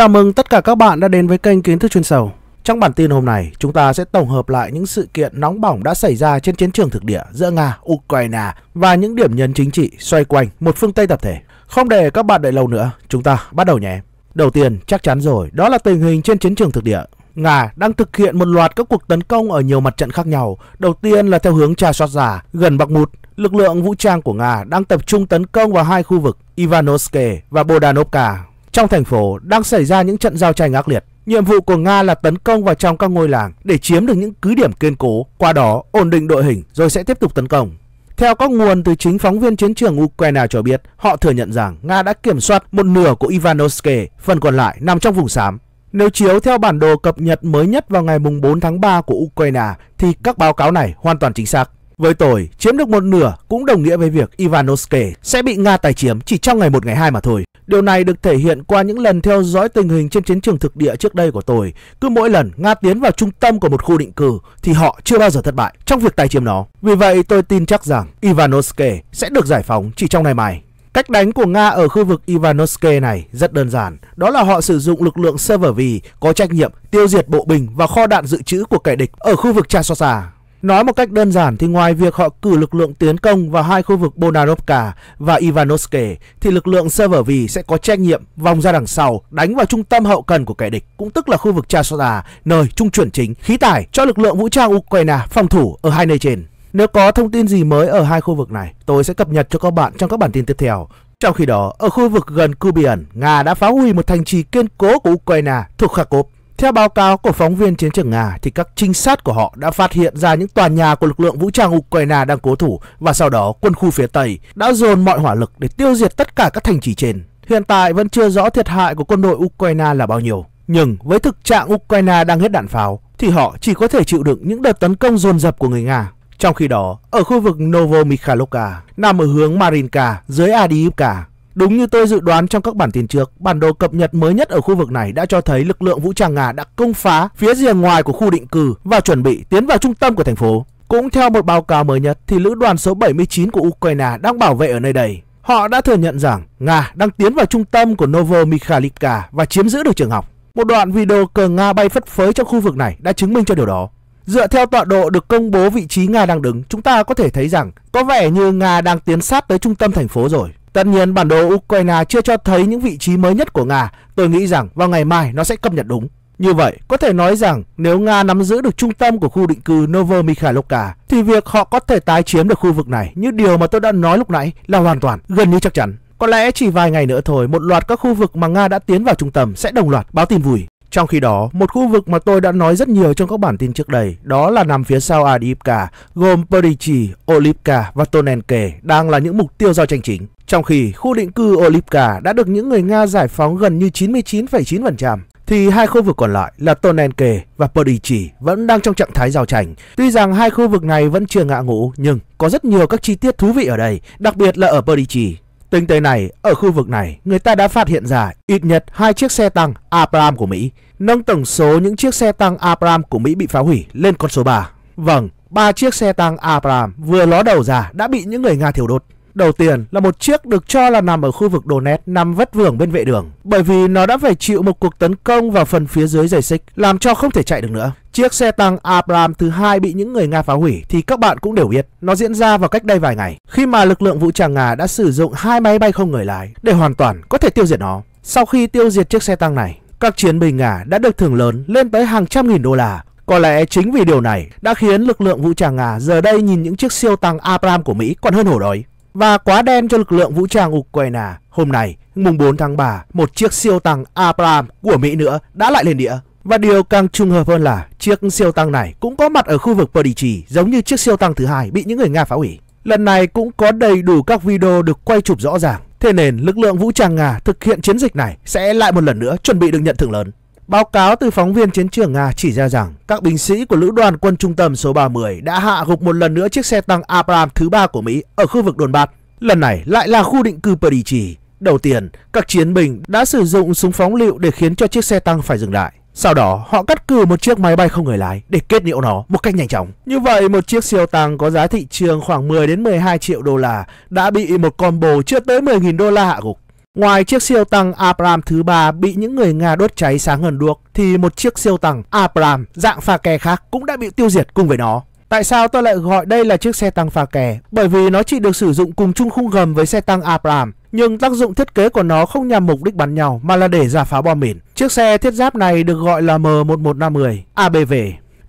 Chào mừng tất cả các bạn đã đến với kênh Kiến thức chuyên sâu. Trong bản tin hôm nay, chúng ta sẽ tổng hợp lại những sự kiện nóng bỏng đã xảy ra trên chiến trường thực địa giữa Nga, Ukraine và những điểm nhấn chính trị xoay quanh một phương Tây tập thể. Không để các bạn đợi lâu nữa, chúng ta bắt đầu nhé. Đầu tiên, chắc chắn rồi, đó là tình hình trên chiến trường thực địa. Nga đang thực hiện một loạt các cuộc tấn công ở nhiều mặt trận khác nhau. Đầu tiên là theo hướng trà soát giả, gần Bakhmut, lực lượng vũ trang của Nga đang tập trung tấn công vào hai khu vực ivanovsk và Bodanovka trong thành phố đang xảy ra những trận giao tranh ác liệt. Nhiệm vụ của Nga là tấn công vào trong các ngôi làng để chiếm được những cứ điểm kiên cố, qua đó ổn định đội hình rồi sẽ tiếp tục tấn công. Theo các nguồn từ chính phóng viên chiến trường Ukraine cho biết, họ thừa nhận rằng Nga đã kiểm soát một nửa của Ivanovske, phần còn lại nằm trong vùng xám. Nếu chiếu theo bản đồ cập nhật mới nhất vào ngày 4 tháng 3 của Ukraine thì các báo cáo này hoàn toàn chính xác. Với tôi, chiếm được một nửa cũng đồng nghĩa với việc Ivanovsky sẽ bị Nga tài chiếm chỉ trong ngày một ngày hai mà thôi. Điều này được thể hiện qua những lần theo dõi tình hình trên chiến trường thực địa trước đây của tôi. Cứ mỗi lần Nga tiến vào trung tâm của một khu định cư thì họ chưa bao giờ thất bại trong việc tài chiếm nó. Vì vậy tôi tin chắc rằng Ivanovsky sẽ được giải phóng chỉ trong ngày mai. Cách đánh của Nga ở khu vực Ivanovsky này rất đơn giản, đó là họ sử dụng lực lượng Severvi có trách nhiệm tiêu diệt bộ binh và kho đạn dự trữ của kẻ địch ở khu vực Chasosa. Nói một cách đơn giản thì ngoài việc họ cử lực lượng tiến công vào hai khu vực Bonarovka và Ivanovske thì lực lượng Severvi sẽ có trách nhiệm vòng ra đằng sau đánh vào trung tâm hậu cần của kẻ địch cũng tức là khu vực Chasona nơi trung chuyển chính khí tải cho lực lượng vũ trang Ukraine phòng thủ ở hai nơi trên. Nếu có thông tin gì mới ở hai khu vực này, tôi sẽ cập nhật cho các bạn trong các bản tin tiếp theo. Trong khi đó, ở khu vực gần Kubian, Nga đã phá hủy một thành trì kiên cố của Ukraine thuộc Kharkov. Theo báo cáo của phóng viên chiến trường Nga thì các trinh sát của họ đã phát hiện ra những tòa nhà của lực lượng vũ trang Ukraine đang cố thủ và sau đó quân khu phía Tây đã dồn mọi hỏa lực để tiêu diệt tất cả các thành trì trên. Hiện tại vẫn chưa rõ thiệt hại của quân đội Ukraine là bao nhiêu. Nhưng với thực trạng Ukraine đang hết đạn pháo thì họ chỉ có thể chịu đựng những đợt tấn công dồn dập của người Nga. Trong khi đó, ở khu vực Novomikhailovka, nằm ở hướng Marinka dưới Adiivka, Đúng như tôi dự đoán trong các bản tin trước, bản đồ cập nhật mới nhất ở khu vực này đã cho thấy lực lượng vũ trang Nga đã công phá phía rìa ngoài của khu định cư và chuẩn bị tiến vào trung tâm của thành phố. Cũng theo một báo cáo mới nhất thì lữ đoàn số 79 của Ukraine đang bảo vệ ở nơi đây. Họ đã thừa nhận rằng Nga đang tiến vào trung tâm của Novomikhailivka và chiếm giữ được trường học. Một đoạn video cờ Nga bay phất phới trong khu vực này đã chứng minh cho điều đó. Dựa theo tọa độ được công bố vị trí Nga đang đứng, chúng ta có thể thấy rằng có vẻ như Nga đang tiến sát tới trung tâm thành phố rồi. Tất nhiên bản đồ Ukraine chưa cho thấy những vị trí mới nhất của Nga, tôi nghĩ rằng vào ngày mai nó sẽ cập nhật đúng. Như vậy, có thể nói rằng nếu Nga nắm giữ được trung tâm của khu định cư Novomikhailovka thì việc họ có thể tái chiếm được khu vực này như điều mà tôi đã nói lúc nãy là hoàn toàn gần như chắc chắn. Có lẽ chỉ vài ngày nữa thôi, một loạt các khu vực mà Nga đã tiến vào trung tâm sẽ đồng loạt báo tin vui. Trong khi đó, một khu vực mà tôi đã nói rất nhiều trong các bản tin trước đây, đó là nằm phía sau Adiivka, gồm Perichi, Olivka và Tonenke đang là những mục tiêu giao tranh chính. Trong khi khu định cư Olivka đã được những người Nga giải phóng gần như 99,9%, thì hai khu vực còn lại là Tonenke và Podici vẫn đang trong trạng thái giao tranh. Tuy rằng hai khu vực này vẫn chưa ngã ngũ, nhưng có rất nhiều các chi tiết thú vị ở đây, đặc biệt là ở Podici. Tính tới này, ở khu vực này, người ta đã phát hiện ra ít nhất hai chiếc xe tăng Abrams của Mỹ, nâng tổng số những chiếc xe tăng Abrams của Mỹ bị phá hủy lên con số 3. Vâng, ba chiếc xe tăng Abrams vừa ló đầu ra đã bị những người Nga thiểu đốt. Đầu tiên là một chiếc được cho là nằm ở khu vực Donetsk nằm vất vưởng bên vệ đường bởi vì nó đã phải chịu một cuộc tấn công vào phần phía dưới giày xích làm cho không thể chạy được nữa. Chiếc xe tăng Abrams thứ hai bị những người Nga phá hủy thì các bạn cũng đều biết. Nó diễn ra vào cách đây vài ngày khi mà lực lượng vũ trang Nga đã sử dụng hai máy bay không người lái để hoàn toàn có thể tiêu diệt nó. Sau khi tiêu diệt chiếc xe tăng này, các chiến binh Nga đã được thưởng lớn lên tới hàng trăm nghìn đô la có lẽ chính vì điều này đã khiến lực lượng vũ trang Nga giờ đây nhìn những chiếc siêu tăng Abrams của Mỹ còn hơn hổ đói và quá đen cho lực lượng vũ trang Ukraine. Hôm nay, mùng 4 tháng 3, một chiếc siêu tăng Abrams của Mỹ nữa đã lại lên địa. Và điều càng trùng hợp hơn là chiếc siêu tăng này cũng có mặt ở khu vực Podigy giống như chiếc siêu tăng thứ hai bị những người Nga phá hủy. Lần này cũng có đầy đủ các video được quay chụp rõ ràng. Thế nên lực lượng vũ trang Nga thực hiện chiến dịch này sẽ lại một lần nữa chuẩn bị được nhận thưởng lớn. Báo cáo từ phóng viên chiến trường Nga chỉ ra rằng các binh sĩ của lữ đoàn quân trung tâm số 30 đã hạ gục một lần nữa chiếc xe tăng Abrams thứ ba của Mỹ ở khu vực Đồn Bạt. Lần này lại là khu định cư Padichi. Đầu tiên, các chiến binh đã sử dụng súng phóng lựu để khiến cho chiếc xe tăng phải dừng lại. Sau đó, họ cắt cử một chiếc máy bay không người lái để kết liễu nó một cách nhanh chóng. Như vậy, một chiếc siêu tăng có giá thị trường khoảng 10 đến 12 triệu đô la đã bị một combo chưa tới 10.000 đô la hạ gục. Ngoài chiếc siêu tăng Abram thứ ba bị những người Nga đốt cháy sáng hơn đuốc thì một chiếc siêu tăng Abram dạng pha kè khác cũng đã bị tiêu diệt cùng với nó. Tại sao tôi lại gọi đây là chiếc xe tăng phà kè? Bởi vì nó chỉ được sử dụng cùng chung khung gầm với xe tăng Abram, nhưng tác dụng thiết kế của nó không nhằm mục đích bắn nhau mà là để giả phá bom mìn. Chiếc xe thiết giáp này được gọi là M1150 ABV.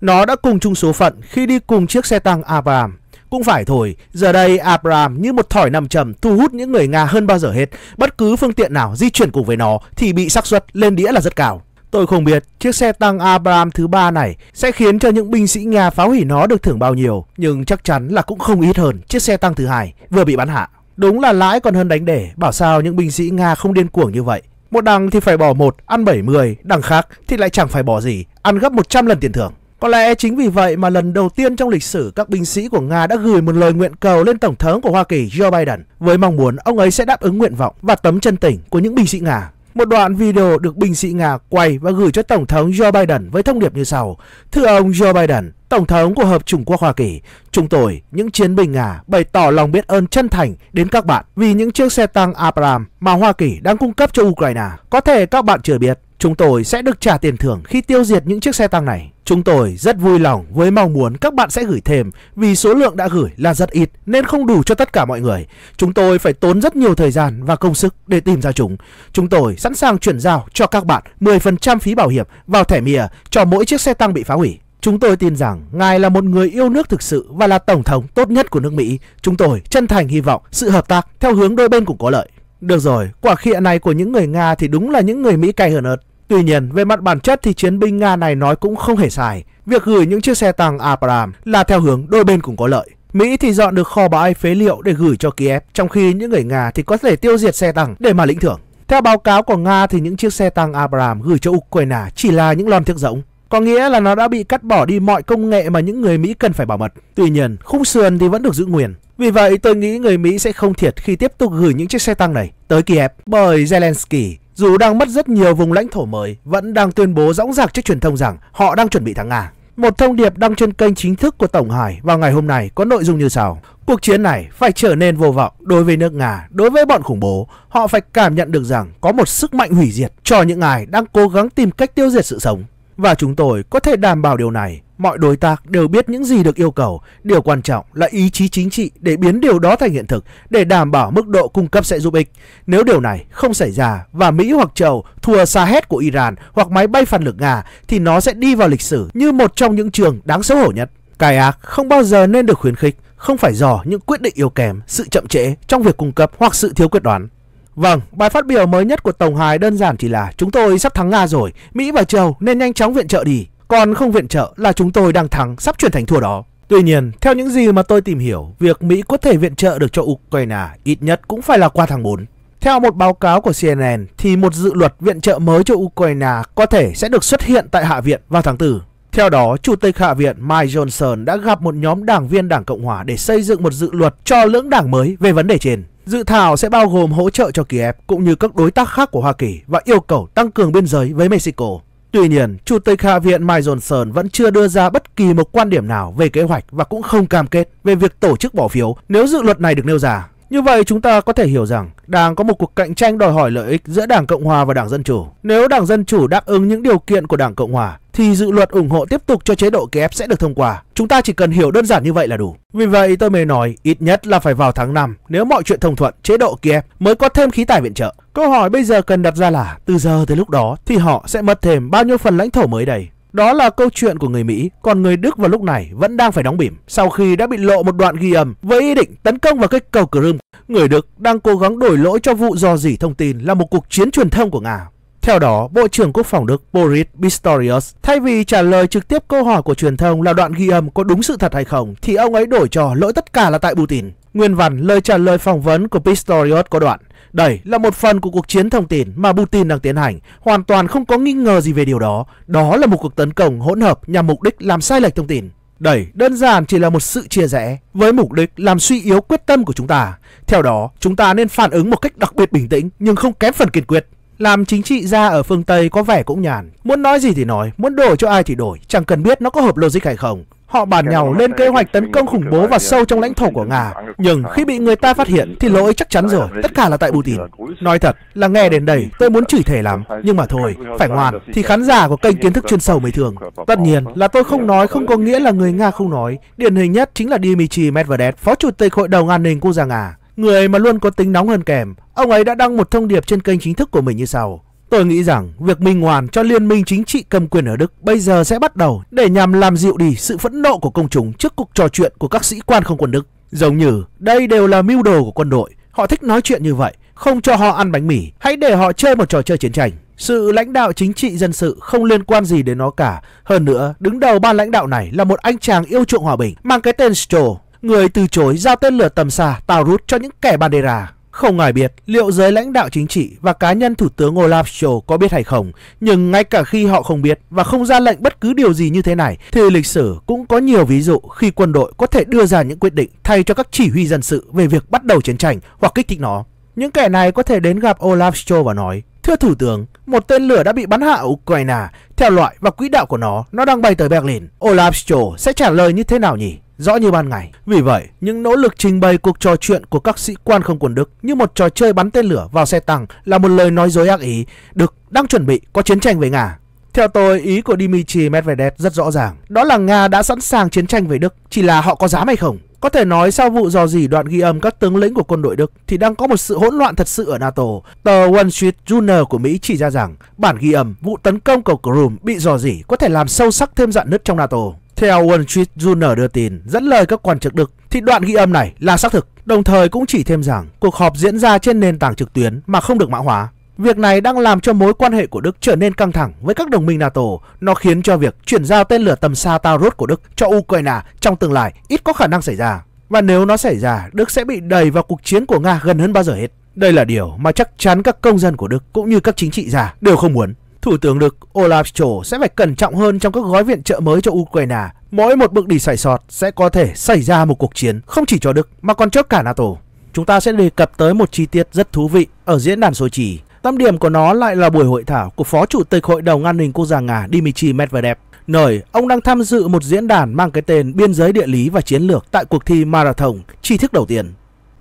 Nó đã cùng chung số phận khi đi cùng chiếc xe tăng Abram. Cũng phải thôi, giờ đây Abram như một thỏi nằm trầm thu hút những người Nga hơn bao giờ hết. Bất cứ phương tiện nào di chuyển cùng với nó thì bị xác suất lên đĩa là rất cao. Tôi không biết chiếc xe tăng Abram thứ ba này sẽ khiến cho những binh sĩ Nga phá hủy nó được thưởng bao nhiêu, nhưng chắc chắn là cũng không ít hơn chiếc xe tăng thứ hai vừa bị bắn hạ. Đúng là lãi còn hơn đánh để, bảo sao những binh sĩ Nga không điên cuồng như vậy. Một đằng thì phải bỏ một, ăn 70, đằng khác thì lại chẳng phải bỏ gì, ăn gấp 100 lần tiền thưởng. Có lẽ chính vì vậy mà lần đầu tiên trong lịch sử các binh sĩ của Nga đã gửi một lời nguyện cầu lên Tổng thống của Hoa Kỳ Joe Biden với mong muốn ông ấy sẽ đáp ứng nguyện vọng và tấm chân tình của những binh sĩ Nga. Một đoạn video được binh sĩ Nga quay và gửi cho Tổng thống Joe Biden với thông điệp như sau. Thưa ông Joe Biden, Tổng thống của Hợp Trung Quốc Hoa Kỳ, chúng tôi, những chiến binh Nga, bày tỏ lòng biết ơn chân thành đến các bạn vì những chiếc xe tăng Abrams mà Hoa Kỳ đang cung cấp cho Ukraine. Có thể các bạn chưa biết, Chúng tôi sẽ được trả tiền thưởng khi tiêu diệt những chiếc xe tăng này. Chúng tôi rất vui lòng với mong muốn các bạn sẽ gửi thêm vì số lượng đã gửi là rất ít nên không đủ cho tất cả mọi người. Chúng tôi phải tốn rất nhiều thời gian và công sức để tìm ra chúng. Chúng tôi sẵn sàng chuyển giao cho các bạn 10% phí bảo hiểm vào thẻ mìa cho mỗi chiếc xe tăng bị phá hủy. Chúng tôi tin rằng ngài là một người yêu nước thực sự và là tổng thống tốt nhất của nước Mỹ. Chúng tôi chân thành hy vọng sự hợp tác theo hướng đôi bên cũng có lợi. Được rồi, quả khịa này của những người Nga thì đúng là những người Mỹ cay hơn ớt. Tuy nhiên, về mặt bản chất thì chiến binh Nga này nói cũng không hề sai. Việc gửi những chiếc xe tăng Abram là theo hướng đôi bên cùng có lợi. Mỹ thì dọn được kho bãi phế liệu để gửi cho Kiev, trong khi những người Nga thì có thể tiêu diệt xe tăng để mà lĩnh thưởng. Theo báo cáo của Nga thì những chiếc xe tăng Abram gửi cho Ukraine chỉ là những lon thiếc rỗng. Có nghĩa là nó đã bị cắt bỏ đi mọi công nghệ mà những người Mỹ cần phải bảo mật. Tuy nhiên, khung sườn thì vẫn được giữ nguyên. Vì vậy, tôi nghĩ người Mỹ sẽ không thiệt khi tiếp tục gửi những chiếc xe tăng này tới Kiev bởi Zelensky dù đang mất rất nhiều vùng lãnh thổ mới, vẫn đang tuyên bố dõng dạc trước truyền thông rằng họ đang chuẩn bị thắng Nga. Một thông điệp đăng trên kênh chính thức của Tổng Hải vào ngày hôm nay có nội dung như sau. Cuộc chiến này phải trở nên vô vọng đối với nước Nga, đối với bọn khủng bố. Họ phải cảm nhận được rằng có một sức mạnh hủy diệt cho những ai đang cố gắng tìm cách tiêu diệt sự sống. Và chúng tôi có thể đảm bảo điều này Mọi đối tác đều biết những gì được yêu cầu, điều quan trọng là ý chí chính trị để biến điều đó thành hiện thực, để đảm bảo mức độ cung cấp sẽ giúp ích. Nếu điều này không xảy ra và Mỹ hoặc châu thua xa hết của Iran hoặc máy bay phản lực Nga thì nó sẽ đi vào lịch sử như một trong những trường đáng xấu hổ nhất. Cái ác không bao giờ nên được khuyến khích, không phải do những quyết định yếu kém, sự chậm trễ trong việc cung cấp hoặc sự thiếu quyết đoán. Vâng, bài phát biểu mới nhất của Tổng Hải đơn giản chỉ là chúng tôi sắp thắng Nga rồi, Mỹ và châu nên nhanh chóng viện trợ đi còn không viện trợ là chúng tôi đang thắng sắp chuyển thành thua đó. Tuy nhiên, theo những gì mà tôi tìm hiểu, việc Mỹ có thể viện trợ được cho Ukraine ít nhất cũng phải là qua tháng 4. Theo một báo cáo của CNN thì một dự luật viện trợ mới cho Ukraine có thể sẽ được xuất hiện tại Hạ viện vào tháng 4. Theo đó, Chủ tịch Hạ viện Mike Johnson đã gặp một nhóm đảng viên Đảng Cộng Hòa để xây dựng một dự luật cho lưỡng đảng mới về vấn đề trên. Dự thảo sẽ bao gồm hỗ trợ cho Kiev cũng như các đối tác khác của Hoa Kỳ và yêu cầu tăng cường biên giới với Mexico. Tuy nhiên, Chủ tịch Hạ viện Mai Johnson vẫn chưa đưa ra bất kỳ một quan điểm nào về kế hoạch và cũng không cam kết về việc tổ chức bỏ phiếu nếu dự luật này được nêu ra. Như vậy chúng ta có thể hiểu rằng đang có một cuộc cạnh tranh đòi hỏi lợi ích giữa Đảng Cộng Hòa và Đảng Dân Chủ. Nếu Đảng Dân Chủ đáp ứng những điều kiện của Đảng Cộng Hòa thì dự luật ủng hộ tiếp tục cho chế độ Kiev sẽ được thông qua. Chúng ta chỉ cần hiểu đơn giản như vậy là đủ. Vì vậy tôi mới nói ít nhất là phải vào tháng 5 nếu mọi chuyện thông thuận chế độ Kiev mới có thêm khí tài viện trợ. Câu hỏi bây giờ cần đặt ra là từ giờ tới lúc đó thì họ sẽ mất thêm bao nhiêu phần lãnh thổ mới đây? Đó là câu chuyện của người Mỹ, còn người Đức vào lúc này vẫn đang phải đóng bỉm sau khi đã bị lộ một đoạn ghi âm với ý định tấn công vào cái cầu Crimea. Người Đức đang cố gắng đổi lỗi cho vụ dò dỉ thông tin là một cuộc chiến truyền thông của Nga. Theo đó, Bộ trưởng Quốc phòng Đức Boris Pistorius thay vì trả lời trực tiếp câu hỏi của truyền thông là đoạn ghi âm có đúng sự thật hay không thì ông ấy đổi cho lỗi tất cả là tại Putin. Nguyên văn lời trả lời phỏng vấn của Pistorius có đoạn Đây là một phần của cuộc chiến thông tin mà Putin đang tiến hành Hoàn toàn không có nghi ngờ gì về điều đó Đó là một cuộc tấn công hỗn hợp nhằm mục đích làm sai lệch thông tin Đây đơn giản chỉ là một sự chia rẽ Với mục đích làm suy yếu quyết tâm của chúng ta Theo đó chúng ta nên phản ứng một cách đặc biệt bình tĩnh Nhưng không kém phần kiên quyết làm chính trị gia ở phương Tây có vẻ cũng nhàn Muốn nói gì thì nói Muốn đổi cho ai thì đổi Chẳng cần biết nó có hợp logic hay không Họ bàn nhau lên kế hoạch tấn công khủng bố và sâu trong lãnh thổ của Nga. Nhưng khi bị người ta phát hiện thì lỗi chắc chắn rồi, tất cả là tại Putin. Nói thật là nghe đến đây tôi muốn chửi thề lắm, nhưng mà thôi, phải ngoan thì khán giả của kênh kiến thức chuyên sâu mới thường. Tất nhiên là tôi không nói không có nghĩa là người Nga không nói. Điển hình nhất chính là Dmitry Medvedev, phó chủ tịch Hội đồng An ninh Quốc gia Nga. Người mà luôn có tính nóng hơn kèm, ông ấy đã đăng một thông điệp trên kênh chính thức của mình như sau. Tôi nghĩ rằng việc minh hoàn cho liên minh chính trị cầm quyền ở Đức bây giờ sẽ bắt đầu để nhằm làm dịu đi sự phẫn nộ của công chúng trước cuộc trò chuyện của các sĩ quan không quân Đức. Giống như đây đều là mưu đồ của quân đội, họ thích nói chuyện như vậy, không cho họ ăn bánh mì, hãy để họ chơi một trò chơi chiến tranh. Sự lãnh đạo chính trị dân sự không liên quan gì đến nó cả. Hơn nữa, đứng đầu ban lãnh đạo này là một anh chàng yêu chuộng hòa bình mang cái tên Stroh, người từ chối giao tên lửa tầm xa Taurus cho những kẻ Bandera. Không ai biết liệu giới lãnh đạo chính trị và cá nhân Thủ tướng Olaf Scholz có biết hay không, nhưng ngay cả khi họ không biết và không ra lệnh bất cứ điều gì như thế này, thì lịch sử cũng có nhiều ví dụ khi quân đội có thể đưa ra những quyết định thay cho các chỉ huy dân sự về việc bắt đầu chiến tranh hoặc kích thích nó. Những kẻ này có thể đến gặp Olaf Scholz và nói, Thưa Thủ tướng, một tên lửa đã bị bắn hạ ở Ukraine. Theo loại và quỹ đạo của nó, nó đang bay tới Berlin. Olaf Scholz sẽ trả lời như thế nào nhỉ? rõ như ban ngày. Vì vậy, những nỗ lực trình bày cuộc trò chuyện của các sĩ quan không quân Đức như một trò chơi bắn tên lửa vào xe tăng là một lời nói dối ác ý Đức đang chuẩn bị có chiến tranh với Nga. Theo tôi, ý của Dmitry Medvedev rất rõ ràng. Đó là Nga đã sẵn sàng chiến tranh với Đức, chỉ là họ có dám hay không. Có thể nói sau vụ dò dỉ đoạn ghi âm các tướng lĩnh của quân đội Đức thì đang có một sự hỗn loạn thật sự ở NATO. Tờ Wall Street Journal của Mỹ chỉ ra rằng bản ghi âm vụ tấn công cầu Crimea bị dò dỉ có thể làm sâu sắc thêm dạn nứt trong NATO. Theo Wall Street Journal đưa tin, dẫn lời các quan chức Đức thì đoạn ghi âm này là xác thực, đồng thời cũng chỉ thêm rằng cuộc họp diễn ra trên nền tảng trực tuyến mà không được mã hóa. Việc này đang làm cho mối quan hệ của Đức trở nên căng thẳng với các đồng minh NATO. Nó khiến cho việc chuyển giao tên lửa tầm xa Taurus của Đức cho Ukraine trong tương lai ít có khả năng xảy ra. Và nếu nó xảy ra, Đức sẽ bị đẩy vào cuộc chiến của Nga gần hơn bao giờ hết. Đây là điều mà chắc chắn các công dân của Đức cũng như các chính trị gia đều không muốn. Thủ tướng Đức Olaf Scholz sẽ phải cẩn trọng hơn trong các gói viện trợ mới cho Ukraine. Mỗi một bước đi sai sót sẽ có thể xảy ra một cuộc chiến không chỉ cho Đức mà còn cho cả NATO. Chúng ta sẽ đề cập tới một chi tiết rất thú vị ở diễn đàn chỉ. Tâm điểm của nó lại là buổi hội thảo của Phó Chủ tịch Hội đồng An ninh Quốc gia Nga Dmitry Medvedev, nơi ông đang tham dự một diễn đàn mang cái tên Biên giới địa lý và chiến lược tại cuộc thi Marathon, tri thức đầu tiên.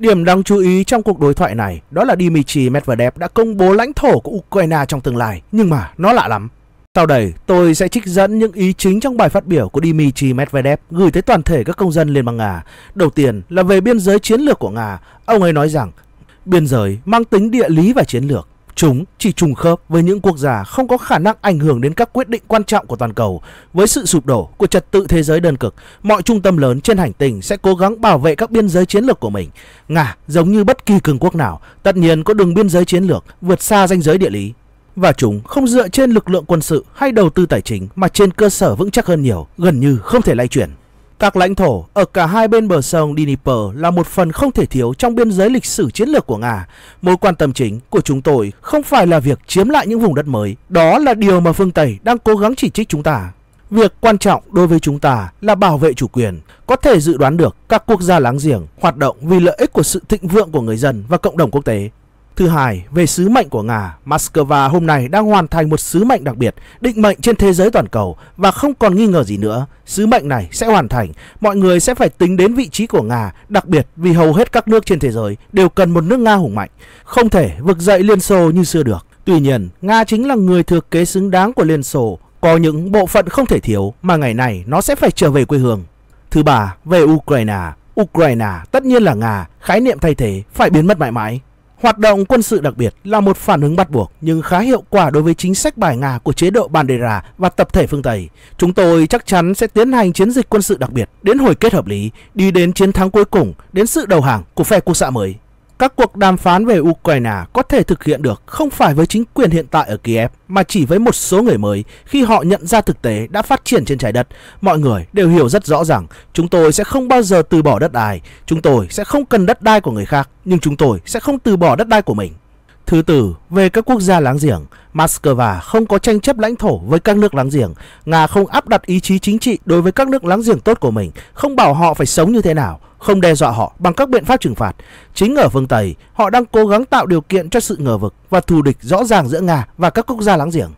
Điểm đáng chú ý trong cuộc đối thoại này đó là Dmitry Medvedev đã công bố lãnh thổ của Ukraine trong tương lai, nhưng mà nó lạ lắm. Sau đây, tôi sẽ trích dẫn những ý chính trong bài phát biểu của Dmitry Medvedev gửi tới toàn thể các công dân Liên bang Nga. Đầu tiên là về biên giới chiến lược của Nga, ông ấy nói rằng biên giới mang tính địa lý và chiến lược Chúng chỉ trùng khớp với những quốc gia không có khả năng ảnh hưởng đến các quyết định quan trọng của toàn cầu. Với sự sụp đổ của trật tự thế giới đơn cực, mọi trung tâm lớn trên hành tinh sẽ cố gắng bảo vệ các biên giới chiến lược của mình. Nga, giống như bất kỳ cường quốc nào, tất nhiên có đường biên giới chiến lược vượt xa ranh giới địa lý. Và chúng không dựa trên lực lượng quân sự hay đầu tư tài chính mà trên cơ sở vững chắc hơn nhiều, gần như không thể lay chuyển. Các lãnh thổ ở cả hai bên bờ sông Dnieper là một phần không thể thiếu trong biên giới lịch sử chiến lược của Nga. Mối quan tâm chính của chúng tôi không phải là việc chiếm lại những vùng đất mới, đó là điều mà phương Tây đang cố gắng chỉ trích chúng ta. Việc quan trọng đối với chúng ta là bảo vệ chủ quyền, có thể dự đoán được các quốc gia láng giềng hoạt động vì lợi ích của sự thịnh vượng của người dân và cộng đồng quốc tế. Thứ hai, về sứ mệnh của Nga, Moscow hôm nay đang hoàn thành một sứ mệnh đặc biệt, định mệnh trên thế giới toàn cầu và không còn nghi ngờ gì nữa, sứ mệnh này sẽ hoàn thành. Mọi người sẽ phải tính đến vị trí của Nga, đặc biệt vì hầu hết các nước trên thế giới đều cần một nước Nga hùng mạnh, không thể vực dậy Liên Xô như xưa được. Tuy nhiên, Nga chính là người thừa kế xứng đáng của Liên Xô, có những bộ phận không thể thiếu mà ngày này nó sẽ phải trở về quê hương. Thứ ba, về Ukraine. Ukraine tất nhiên là Nga, khái niệm thay thế phải biến mất mãi mãi. Hoạt động quân sự đặc biệt là một phản ứng bắt buộc nhưng khá hiệu quả đối với chính sách bài Nga của chế độ Bandera và tập thể phương Tây. Chúng tôi chắc chắn sẽ tiến hành chiến dịch quân sự đặc biệt đến hồi kết hợp lý, đi đến chiến thắng cuối cùng, đến sự đầu hàng của phe quốc xã mới các cuộc đàm phán về Ukraine có thể thực hiện được không phải với chính quyền hiện tại ở Kiev mà chỉ với một số người mới khi họ nhận ra thực tế đã phát triển trên trái đất. Mọi người đều hiểu rất rõ rằng chúng tôi sẽ không bao giờ từ bỏ đất đai, chúng tôi sẽ không cần đất đai của người khác nhưng chúng tôi sẽ không từ bỏ đất đai của mình. Thứ tử, về các quốc gia láng giềng, Moscow không có tranh chấp lãnh thổ với các nước láng giềng. Nga không áp đặt ý chí chính trị đối với các nước láng giềng tốt của mình, không bảo họ phải sống như thế nào, không đe dọa họ bằng các biện pháp trừng phạt. Chính ở phương Tây, họ đang cố gắng tạo điều kiện cho sự ngờ vực và thù địch rõ ràng giữa Nga và các quốc gia láng giềng.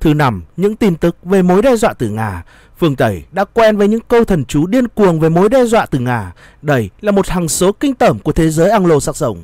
Thứ năm, những tin tức về mối đe dọa từ Nga. Phương Tây đã quen với những câu thần chú điên cuồng về mối đe dọa từ Nga. Đây là một hằng số kinh tởm của thế giới Anglo-Saxon.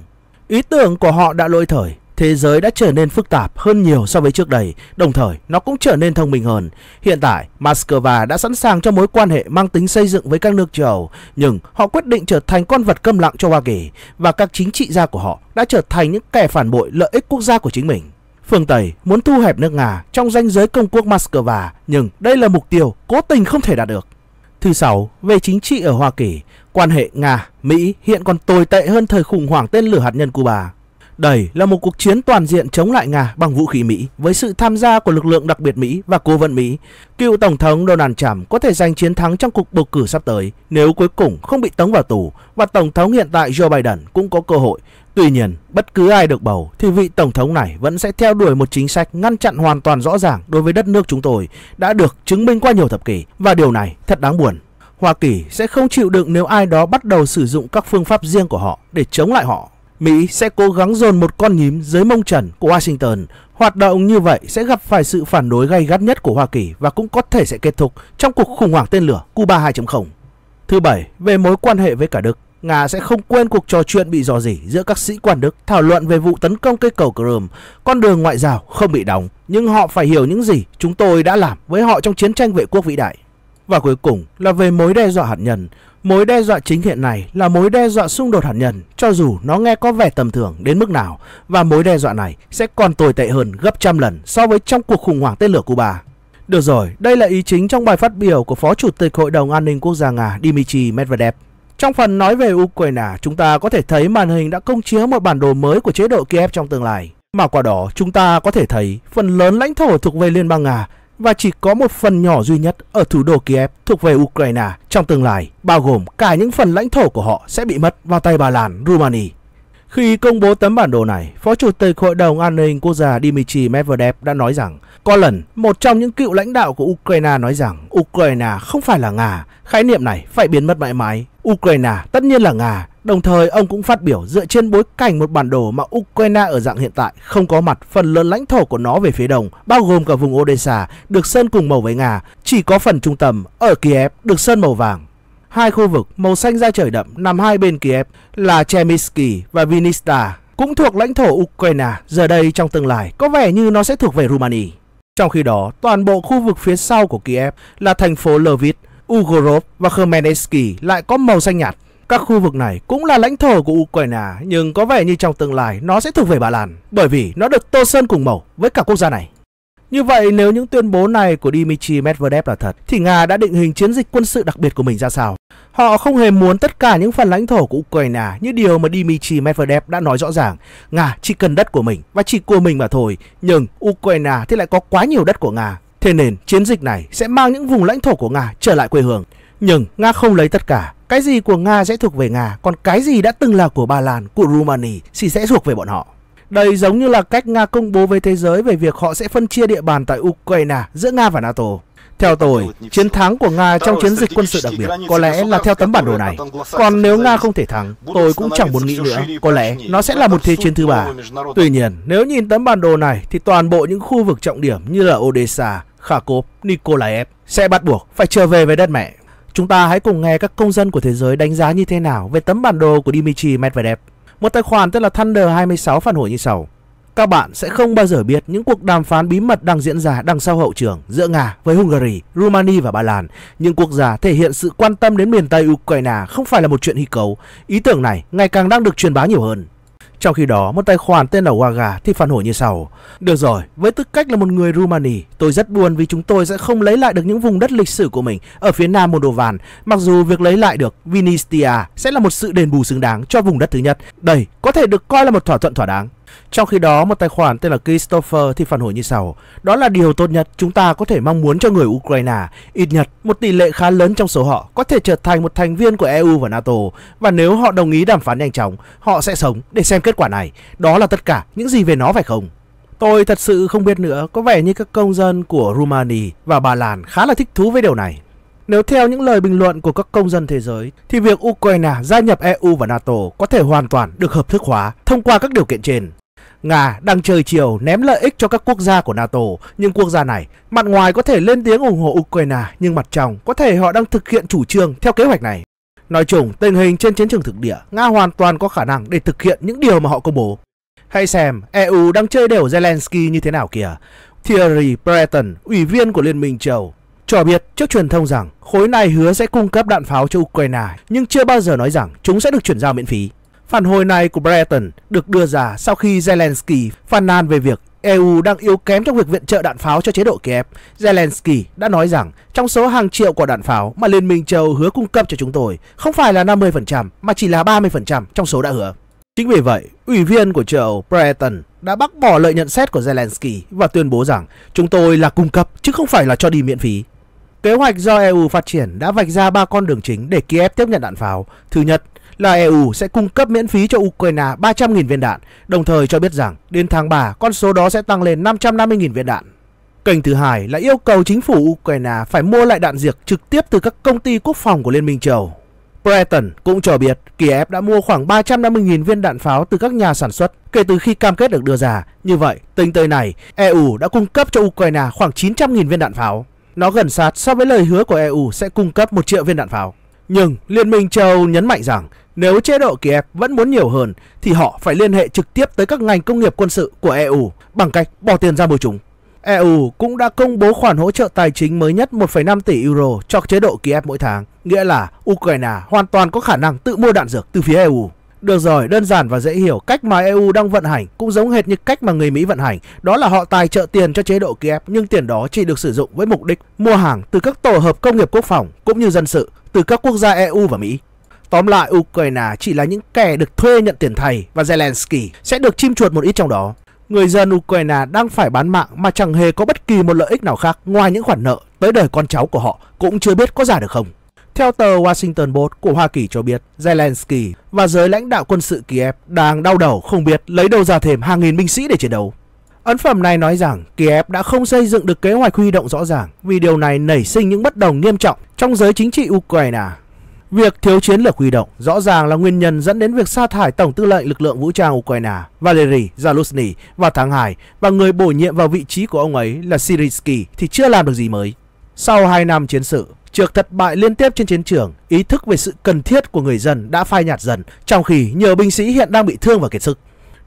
Ý tưởng của họ đã lỗi thời thế giới đã trở nên phức tạp hơn nhiều so với trước đây, đồng thời nó cũng trở nên thông minh hơn. Hiện tại, Moscow đã sẵn sàng cho mối quan hệ mang tính xây dựng với các nước châu Âu, nhưng họ quyết định trở thành con vật câm lặng cho Hoa Kỳ và các chính trị gia của họ đã trở thành những kẻ phản bội lợi ích quốc gia của chính mình. Phương Tây muốn thu hẹp nước Nga trong ranh giới công quốc Moscow, nhưng đây là mục tiêu cố tình không thể đạt được. Thứ sáu, về chính trị ở Hoa Kỳ, quan hệ Nga-Mỹ hiện còn tồi tệ hơn thời khủng hoảng tên lửa hạt nhân Cuba. Đây là một cuộc chiến toàn diện chống lại Nga bằng vũ khí Mỹ với sự tham gia của lực lượng đặc biệt Mỹ và cố vấn Mỹ. Cựu Tổng thống Donald Trump có thể giành chiến thắng trong cuộc bầu cử sắp tới nếu cuối cùng không bị tống vào tù và Tổng thống hiện tại Joe Biden cũng có cơ hội. Tuy nhiên, bất cứ ai được bầu thì vị Tổng thống này vẫn sẽ theo đuổi một chính sách ngăn chặn hoàn toàn rõ ràng đối với đất nước chúng tôi đã được chứng minh qua nhiều thập kỷ và điều này thật đáng buồn. Hoa Kỳ sẽ không chịu đựng nếu ai đó bắt đầu sử dụng các phương pháp riêng của họ để chống lại họ Mỹ sẽ cố gắng dồn một con nhím dưới mông trần của Washington. Hoạt động như vậy sẽ gặp phải sự phản đối gay gắt nhất của Hoa Kỳ và cũng có thể sẽ kết thúc trong cuộc khủng hoảng tên lửa Cuba 2.0. Thứ bảy, về mối quan hệ với cả Đức. Nga sẽ không quên cuộc trò chuyện bị dò dỉ giữa các sĩ quan Đức thảo luận về vụ tấn công cây cầu Crimea. Con đường ngoại giao không bị đóng, nhưng họ phải hiểu những gì chúng tôi đã làm với họ trong chiến tranh vệ quốc vĩ đại. Và cuối cùng là về mối đe dọa hạt nhân. Mối đe dọa chính hiện nay là mối đe dọa xung đột hạt nhân, cho dù nó nghe có vẻ tầm thường đến mức nào, và mối đe dọa này sẽ còn tồi tệ hơn gấp trăm lần so với trong cuộc khủng hoảng tên lửa Cuba. Được rồi, đây là ý chính trong bài phát biểu của Phó Chủ tịch Hội đồng An ninh Quốc gia Nga Dmitry Medvedev. Trong phần nói về Ukraine, chúng ta có thể thấy màn hình đã công chiếu một bản đồ mới của chế độ Kiev trong tương lai. Mà qua đó, chúng ta có thể thấy phần lớn lãnh thổ thuộc về Liên bang Nga và chỉ có một phần nhỏ duy nhất ở thủ đô Kiev thuộc về Ukraine trong tương lai, bao gồm cả những phần lãnh thổ của họ sẽ bị mất vào tay Ba Lan, Rumani. Khi công bố tấm bản đồ này, Phó Chủ tịch Hội đồng An ninh Quốc gia Dmitry Medvedev đã nói rằng có lần một trong những cựu lãnh đạo của Ukraine nói rằng Ukraine không phải là Nga, khái niệm này phải biến mất mãi mãi. Ukraine tất nhiên là Nga, Đồng thời, ông cũng phát biểu dựa trên bối cảnh một bản đồ mà Ukraine ở dạng hiện tại không có mặt phần lớn lãnh thổ của nó về phía đông, bao gồm cả vùng Odessa, được sơn cùng màu với Nga, chỉ có phần trung tâm ở Kiev được sơn màu vàng. Hai khu vực màu xanh da trời đậm nằm hai bên Kiev là Chemysky và Vinnytsia, cũng thuộc lãnh thổ Ukraine, giờ đây trong tương lai có vẻ như nó sẽ thuộc về Romania. Trong khi đó, toàn bộ khu vực phía sau của Kiev là thành phố Lviv, Ugorov và Khmelnytsky lại có màu xanh nhạt. Các khu vực này cũng là lãnh thổ của Ukraine nhưng có vẻ như trong tương lai nó sẽ thuộc về Ba Lan bởi vì nó được tô sơn cùng màu với cả quốc gia này. Như vậy nếu những tuyên bố này của Dmitry Medvedev là thật thì Nga đã định hình chiến dịch quân sự đặc biệt của mình ra sao? Họ không hề muốn tất cả những phần lãnh thổ của Ukraine như điều mà Dmitry Medvedev đã nói rõ ràng. Nga chỉ cần đất của mình và chỉ của mình mà thôi. Nhưng Ukraine thì lại có quá nhiều đất của Nga. Thế nên chiến dịch này sẽ mang những vùng lãnh thổ của Nga trở lại quê hương. Nhưng Nga không lấy tất cả cái gì của Nga sẽ thuộc về Nga, còn cái gì đã từng là của Ba Lan, của Rumani thì sẽ thuộc về bọn họ. Đây giống như là cách Nga công bố với thế giới về việc họ sẽ phân chia địa bàn tại Ukraine giữa Nga và NATO. Theo tôi, chiến thắng của Nga trong chiến dịch quân sự đặc biệt có lẽ là theo tấm bản đồ này. Còn nếu Nga không thể thắng, tôi cũng chẳng muốn nghĩ nữa. Có lẽ nó sẽ là một thế chiến thứ ba. Tuy nhiên, nếu nhìn tấm bản đồ này thì toàn bộ những khu vực trọng điểm như là Odessa, Kharkov, Nikolaev sẽ bắt buộc phải trở về với đất mẹ. Chúng ta hãy cùng nghe các công dân của thế giới đánh giá như thế nào về tấm bản đồ của Dimitri Medvedev. Một tài khoản tên là Thunder26 phản hồi như sau. Các bạn sẽ không bao giờ biết những cuộc đàm phán bí mật đang diễn ra đằng sau hậu trường giữa Nga với Hungary, Romania và Ba Lan. Những quốc gia thể hiện sự quan tâm đến miền Tây Ukraine không phải là một chuyện hy cấu. Ý tưởng này ngày càng đang được truyền bá nhiều hơn. Trong khi đó, một tài khoản tên là Waga thì phản hồi như sau. Được rồi, với tư cách là một người Rumani, tôi rất buồn vì chúng tôi sẽ không lấy lại được những vùng đất lịch sử của mình ở phía nam Moldovan. Mặc dù việc lấy lại được Vinistia sẽ là một sự đền bù xứng đáng cho vùng đất thứ nhất. Đây có thể được coi là một thỏa thuận thỏa đáng. Trong khi đó, một tài khoản tên là Christopher thì phản hồi như sau. Đó là điều tốt nhất chúng ta có thể mong muốn cho người Ukraine. Ít nhất, một tỷ lệ khá lớn trong số họ có thể trở thành một thành viên của EU và NATO. Và nếu họ đồng ý đàm phán nhanh chóng, họ sẽ sống để xem kết quả này. Đó là tất cả những gì về nó phải không? Tôi thật sự không biết nữa, có vẻ như các công dân của Rumani và Ba Lan khá là thích thú với điều này. Nếu theo những lời bình luận của các công dân thế giới, thì việc Ukraine gia nhập EU và NATO có thể hoàn toàn được hợp thức hóa thông qua các điều kiện trên. Nga đang chơi chiều ném lợi ích cho các quốc gia của NATO, nhưng quốc gia này mặt ngoài có thể lên tiếng ủng hộ Ukraine nhưng mặt trong có thể họ đang thực hiện chủ trương theo kế hoạch này. Nói chung, tình hình trên chiến trường thực địa, Nga hoàn toàn có khả năng để thực hiện những điều mà họ công bố. Hãy xem EU đang chơi đều Zelensky như thế nào kìa. Thierry Breton, ủy viên của Liên minh châu, cho biết trước truyền thông rằng khối này hứa sẽ cung cấp đạn pháo cho Ukraine nhưng chưa bao giờ nói rằng chúng sẽ được chuyển giao miễn phí. Phản hồi này của Breton được đưa ra sau khi Zelensky phàn nàn về việc EU đang yếu kém trong việc viện trợ đạn pháo cho chế độ Kiev. Zelensky đã nói rằng trong số hàng triệu quả đạn pháo mà Liên minh châu hứa cung cấp cho chúng tôi không phải là 50% mà chỉ là 30% trong số đã hứa. Chính vì vậy, ủy viên của châu Breton đã bác bỏ lợi nhận xét của Zelensky và tuyên bố rằng chúng tôi là cung cấp chứ không phải là cho đi miễn phí. Kế hoạch do EU phát triển đã vạch ra ba con đường chính để Kiev tiếp nhận đạn pháo. Thứ nhất là EU sẽ cung cấp miễn phí cho Ukraine 300.000 viên đạn, đồng thời cho biết rằng đến tháng 3 con số đó sẽ tăng lên 550.000 viên đạn. Kênh thứ hai là yêu cầu chính phủ Ukraine phải mua lại đạn diệt trực tiếp từ các công ty quốc phòng của Liên minh châu. Breton cũng cho biết Kiev đã mua khoảng 350.000 viên đạn pháo từ các nhà sản xuất kể từ khi cam kết được đưa ra. Như vậy, tính tới này, EU đã cung cấp cho Ukraine khoảng 900.000 viên đạn pháo. Nó gần sát so với lời hứa của EU sẽ cung cấp 1 triệu viên đạn pháo. Nhưng Liên minh châu Âu nhấn mạnh rằng nếu chế độ Kiev vẫn muốn nhiều hơn thì họ phải liên hệ trực tiếp tới các ngành công nghiệp quân sự của EU bằng cách bỏ tiền ra mua chúng. EU cũng đã công bố khoản hỗ trợ tài chính mới nhất 1,5 tỷ euro cho chế độ Kiev mỗi tháng, nghĩa là Ukraine hoàn toàn có khả năng tự mua đạn dược từ phía EU. Được rồi, đơn giản và dễ hiểu, cách mà EU đang vận hành cũng giống hệt như cách mà người Mỹ vận hành, đó là họ tài trợ tiền cho chế độ Kiev nhưng tiền đó chỉ được sử dụng với mục đích mua hàng từ các tổ hợp công nghiệp quốc phòng cũng như dân sự từ các quốc gia EU và Mỹ. Tóm lại, Ukraine chỉ là những kẻ được thuê nhận tiền thầy và Zelensky sẽ được chim chuột một ít trong đó. Người dân Ukraine đang phải bán mạng mà chẳng hề có bất kỳ một lợi ích nào khác ngoài những khoản nợ tới đời con cháu của họ cũng chưa biết có giả được không. Theo tờ Washington Post của Hoa Kỳ cho biết, Zelensky và giới lãnh đạo quân sự Kiev đang đau đầu không biết lấy đâu ra thêm hàng nghìn binh sĩ để chiến đấu. Ấn phẩm này nói rằng Kiev đã không xây dựng được kế hoạch huy động rõ ràng vì điều này nảy sinh những bất đồng nghiêm trọng trong giới chính trị Ukraine Việc thiếu chiến lược huy động rõ ràng là nguyên nhân dẫn đến việc sa thải Tổng tư lệnh lực lượng vũ trang Ukraine Valery Zaluzny vào tháng 2 và người bổ nhiệm vào vị trí của ông ấy là Sirinsky thì chưa làm được gì mới. Sau 2 năm chiến sự, Trước thất bại liên tiếp trên chiến trường, ý thức về sự cần thiết của người dân đã phai nhạt dần, trong khi nhiều binh sĩ hiện đang bị thương và kiệt sức.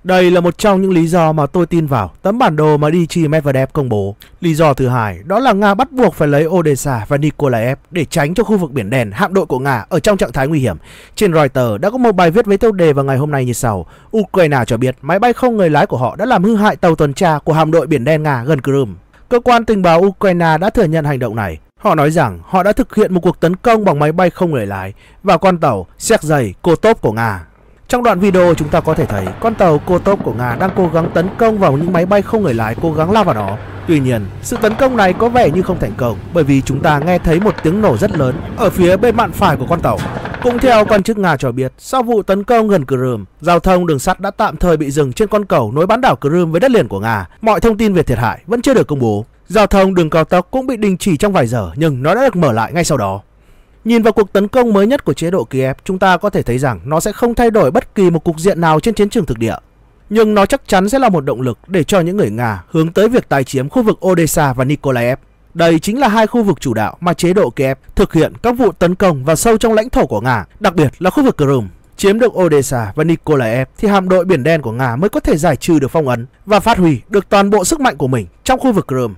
Đây là một trong những lý do mà tôi tin vào tấm bản đồ mà Dmitry Medvedev công bố. Lý do thứ hai đó là Nga bắt buộc phải lấy Odessa và Nikolaev để tránh cho khu vực Biển Đen hạm đội của Nga ở trong trạng thái nguy hiểm. Trên Reuters đã có một bài viết với tiêu đề vào ngày hôm nay như sau. Ukraine cho biết máy bay không người lái của họ đã làm hư hại tàu tuần tra của hạm đội Biển Đen Nga gần Crimea. Cơ quan tình báo Ukraine đã thừa nhận hành động này. Họ nói rằng họ đã thực hiện một cuộc tấn công bằng máy bay không người lái vào con tàu Sergei Kotov của Nga. Trong đoạn video chúng ta có thể thấy con tàu cô Kotov của Nga đang cố gắng tấn công vào những máy bay không người lái cố gắng lao vào nó. Tuy nhiên, sự tấn công này có vẻ như không thành công bởi vì chúng ta nghe thấy một tiếng nổ rất lớn ở phía bên mạn phải của con tàu. Cũng theo quan chức Nga cho biết, sau vụ tấn công gần Crimea, giao thông đường sắt đã tạm thời bị dừng trên con cầu nối bán đảo Crimea với đất liền của Nga. Mọi thông tin về thiệt hại vẫn chưa được công bố. Giao thông đường cao tốc cũng bị đình chỉ trong vài giờ nhưng nó đã được mở lại ngay sau đó. Nhìn vào cuộc tấn công mới nhất của chế độ Kiev, chúng ta có thể thấy rằng nó sẽ không thay đổi bất kỳ một cục diện nào trên chiến trường thực địa. Nhưng nó chắc chắn sẽ là một động lực để cho những người Nga hướng tới việc tài chiếm khu vực Odessa và Nikolaev. Đây chính là hai khu vực chủ đạo mà chế độ Kiev thực hiện các vụ tấn công vào sâu trong lãnh thổ của Nga, đặc biệt là khu vực Crimea. Chiếm được Odessa và Nikolaev thì hạm đội Biển Đen của Nga mới có thể giải trừ được phong ấn và phát huy được toàn bộ sức mạnh của mình trong khu vực Crimea.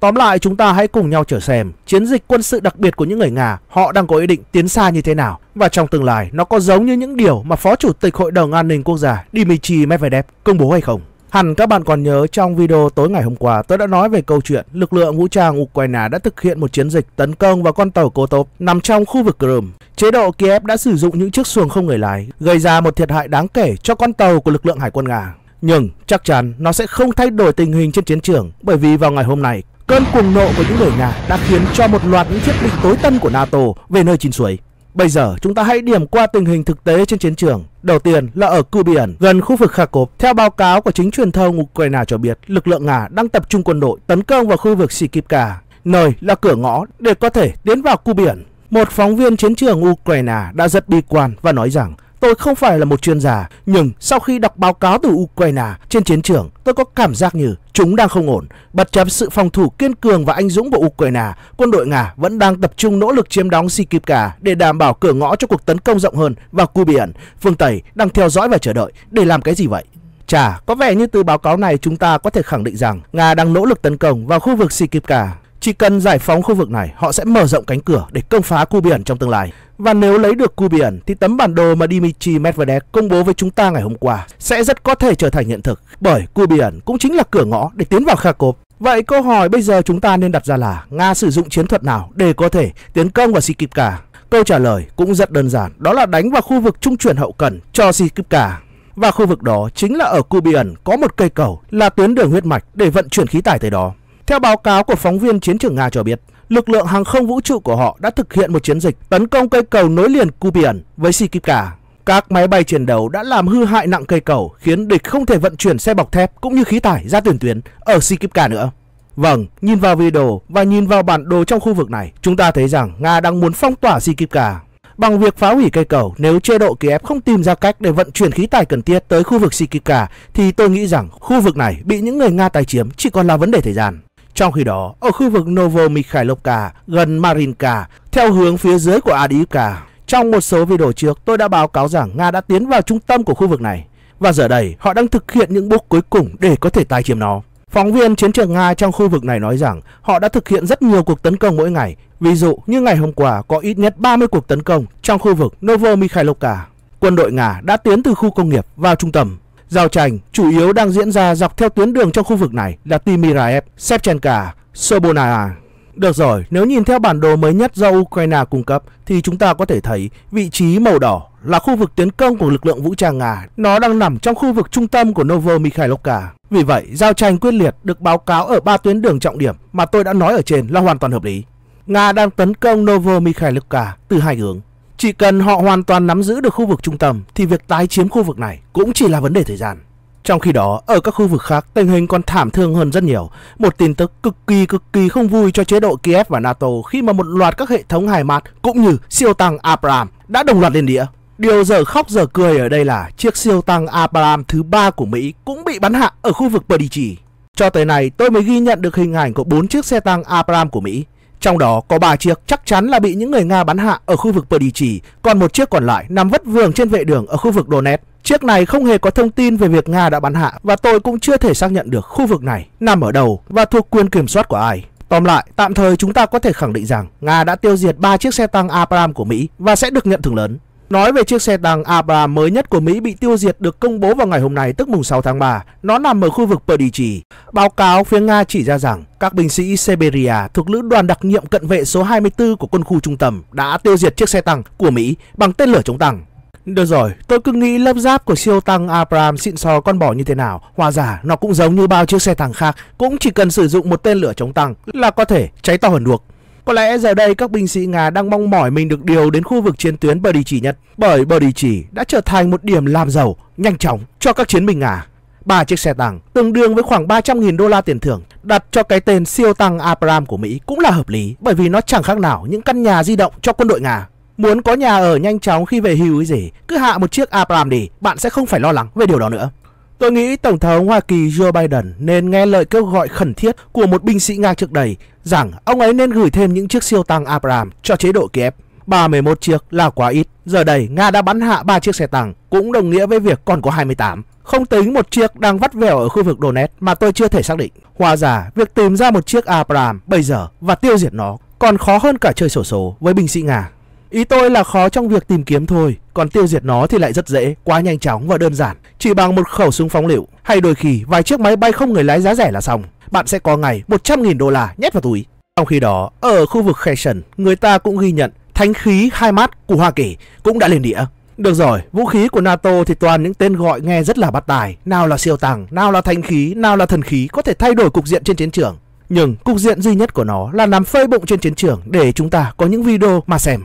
Tóm lại chúng ta hãy cùng nhau chờ xem chiến dịch quân sự đặc biệt của những người Nga họ đang có ý định tiến xa như thế nào và trong tương lai nó có giống như những điều mà Phó Chủ tịch Hội đồng An ninh Quốc gia Dmitry Medvedev công bố hay không. Hẳn các bạn còn nhớ trong video tối ngày hôm qua tôi đã nói về câu chuyện lực lượng vũ trang Ukraine đã thực hiện một chiến dịch tấn công vào con tàu cô Kotov nằm trong khu vực Crimea. Chế độ Kiev đã sử dụng những chiếc xuồng không người lái, gây ra một thiệt hại đáng kể cho con tàu của lực lượng hải quân Nga. Nhưng chắc chắn nó sẽ không thay đổi tình hình trên chiến trường bởi vì vào ngày hôm nay, Cơn cuồng nộ của những người Nga đã khiến cho một loạt những thiết bị tối tân của NATO về nơi chín suối. Bây giờ chúng ta hãy điểm qua tình hình thực tế trên chiến trường. Đầu tiên là ở Cư Biển, gần khu vực Kharkov. Theo báo cáo của chính truyền thông Ukraine cho biết, lực lượng Nga đang tập trung quân đội tấn công vào khu vực Sikivka, nơi là cửa ngõ để có thể tiến vào Cư Biển. Một phóng viên chiến trường Ukraine đã rất bi quan và nói rằng Tôi không phải là một chuyên gia, nhưng sau khi đọc báo cáo từ Ukraine trên chiến trường, tôi có cảm giác như chúng đang không ổn. Bất chấp sự phòng thủ kiên cường và anh dũng của Ukraine, quân đội Nga vẫn đang tập trung nỗ lực chiếm đóng Sikivka để đảm bảo cửa ngõ cho cuộc tấn công rộng hơn vào khu biển. Phương Tây đang theo dõi và chờ đợi để làm cái gì vậy? Chà, có vẻ như từ báo cáo này chúng ta có thể khẳng định rằng Nga đang nỗ lực tấn công vào khu vực Sikivka. Chỉ cần giải phóng khu vực này, họ sẽ mở rộng cánh cửa để công phá khu biển trong tương lai. Và nếu lấy được cua biển thì tấm bản đồ mà Dmitry Medvedev công bố với chúng ta ngày hôm qua sẽ rất có thể trở thành hiện thực bởi cua biển cũng chính là cửa ngõ để tiến vào Kharkov. Vậy câu hỏi bây giờ chúng ta nên đặt ra là Nga sử dụng chiến thuật nào để có thể tiến công vào Sikivka? Câu trả lời cũng rất đơn giản, đó là đánh vào khu vực trung chuyển hậu cần cho Sikivka. Và khu vực đó chính là ở Cua Biển có một cây cầu là tuyến đường huyết mạch để vận chuyển khí tải tới đó. Theo báo cáo của phóng viên chiến trường Nga cho biết, lực lượng hàng không vũ trụ của họ đã thực hiện một chiến dịch tấn công cây cầu nối liền Kubian với Sikipka. Các máy bay chiến đấu đã làm hư hại nặng cây cầu, khiến địch không thể vận chuyển xe bọc thép cũng như khí tải ra tiền tuyến ở Sikipka nữa. Vâng, nhìn vào video và nhìn vào bản đồ trong khu vực này, chúng ta thấy rằng Nga đang muốn phong tỏa Sikipka bằng việc phá hủy cây cầu. Nếu chế độ Kiev không tìm ra cách để vận chuyển khí tài cần thiết tới khu vực Sikivka thì tôi nghĩ rằng khu vực này bị những người Nga tài chiếm chỉ còn là vấn đề thời gian. Trong khi đó, ở khu vực Novomikhailovka gần Marinka, theo hướng phía dưới của Adiivka, trong một số video trước tôi đã báo cáo rằng Nga đã tiến vào trung tâm của khu vực này và giờ đây họ đang thực hiện những bước cuối cùng để có thể tái chiếm nó. Phóng viên chiến trường Nga trong khu vực này nói rằng họ đã thực hiện rất nhiều cuộc tấn công mỗi ngày. Ví dụ như ngày hôm qua có ít nhất 30 cuộc tấn công trong khu vực Novomikhailovka. Quân đội Nga đã tiến từ khu công nghiệp vào trung tâm Giao tranh chủ yếu đang diễn ra dọc theo tuyến đường trong khu vực này là Timiraev, Shevchenka, Sobonaya. Được rồi, nếu nhìn theo bản đồ mới nhất do Ukraine cung cấp thì chúng ta có thể thấy vị trí màu đỏ là khu vực tiến công của lực lượng vũ trang Nga. Nó đang nằm trong khu vực trung tâm của Novomikhailovka. Vì vậy, giao tranh quyết liệt được báo cáo ở ba tuyến đường trọng điểm mà tôi đã nói ở trên là hoàn toàn hợp lý. Nga đang tấn công Novomikhailovka từ hai hướng. Chỉ cần họ hoàn toàn nắm giữ được khu vực trung tâm thì việc tái chiếm khu vực này cũng chỉ là vấn đề thời gian. Trong khi đó, ở các khu vực khác, tình hình còn thảm thương hơn rất nhiều. Một tin tức cực kỳ cực kỳ không vui cho chế độ Kiev và NATO khi mà một loạt các hệ thống hải mặt cũng như siêu tăng Abrams đã đồng loạt lên đĩa. Điều giờ khóc giờ cười ở đây là chiếc siêu tăng Abrams thứ ba của Mỹ cũng bị bắn hạ ở khu vực Perdicci. Cho tới nay, tôi mới ghi nhận được hình ảnh của bốn chiếc xe tăng Abrams của Mỹ. Trong đó có 3 chiếc chắc chắn là bị những người Nga bắn hạ ở khu vực Perdichy, còn một chiếc còn lại nằm vất vưởng trên vệ đường ở khu vực Donetsk. Chiếc này không hề có thông tin về việc Nga đã bắn hạ và tôi cũng chưa thể xác nhận được khu vực này nằm ở đâu và thuộc quyền kiểm soát của ai. Tóm lại, tạm thời chúng ta có thể khẳng định rằng Nga đã tiêu diệt 3 chiếc xe tăng Abrams của Mỹ và sẽ được nhận thưởng lớn. Nói về chiếc xe tăng Abrams mới nhất của Mỹ bị tiêu diệt được công bố vào ngày hôm nay tức mùng 6 tháng 3, nó nằm ở khu vực Perdichy. Báo cáo phía Nga chỉ ra rằng các binh sĩ Siberia thuộc lữ đoàn đặc nhiệm cận vệ số 24 của quân khu trung tâm đã tiêu diệt chiếc xe tăng của Mỹ bằng tên lửa chống tăng. Được rồi, tôi cứ nghĩ lớp giáp của siêu tăng Abram xịn sò con bò như thế nào. Hóa giả, nó cũng giống như bao chiếc xe tăng khác, cũng chỉ cần sử dụng một tên lửa chống tăng là có thể cháy to hơn được. Có lẽ giờ đây các binh sĩ Nga đang mong mỏi mình được điều đến khu vực chiến tuyến Bờ Đì Chỉ Nhật bởi Bờ Đì Chỉ đã trở thành một điểm làm giàu nhanh chóng cho các chiến binh Nga. Ba chiếc xe tăng tương đương với khoảng 300.000 đô la tiền thưởng đặt cho cái tên siêu tăng Abram của Mỹ cũng là hợp lý bởi vì nó chẳng khác nào những căn nhà di động cho quân đội Nga. Muốn có nhà ở nhanh chóng khi về hưu ấy gì, cứ hạ một chiếc Abram đi, bạn sẽ không phải lo lắng về điều đó nữa. Tôi nghĩ Tổng thống Hoa Kỳ Joe Biden nên nghe lời kêu gọi khẩn thiết của một binh sĩ Nga trước đây rằng ông ấy nên gửi thêm những chiếc siêu tăng Abrams cho chế độ Kiev. 31 chiếc là quá ít. Giờ đây, Nga đã bắn hạ 3 chiếc xe tăng, cũng đồng nghĩa với việc còn có 28. Không tính một chiếc đang vắt vẻo ở khu vực Donetsk mà tôi chưa thể xác định. Hóa giả, việc tìm ra một chiếc Abrams bây giờ và tiêu diệt nó còn khó hơn cả chơi sổ số với binh sĩ Nga. Ý tôi là khó trong việc tìm kiếm thôi, còn tiêu diệt nó thì lại rất dễ, quá nhanh chóng và đơn giản, chỉ bằng một khẩu súng phóng lựu hay đôi khi vài chiếc máy bay không người lái giá rẻ là xong bạn sẽ có ngày 100.000 đô la nhét vào túi. Trong khi đó, ở khu vực Kheson, người ta cũng ghi nhận thánh khí hai mắt của Hoa Kỳ cũng đã lên đĩa. Được rồi, vũ khí của NATO thì toàn những tên gọi nghe rất là bắt tài, nào là siêu tăng, nào là thanh khí, nào là thần khí có thể thay đổi cục diện trên chiến trường. Nhưng cục diện duy nhất của nó là nằm phơi bụng trên chiến trường để chúng ta có những video mà xem.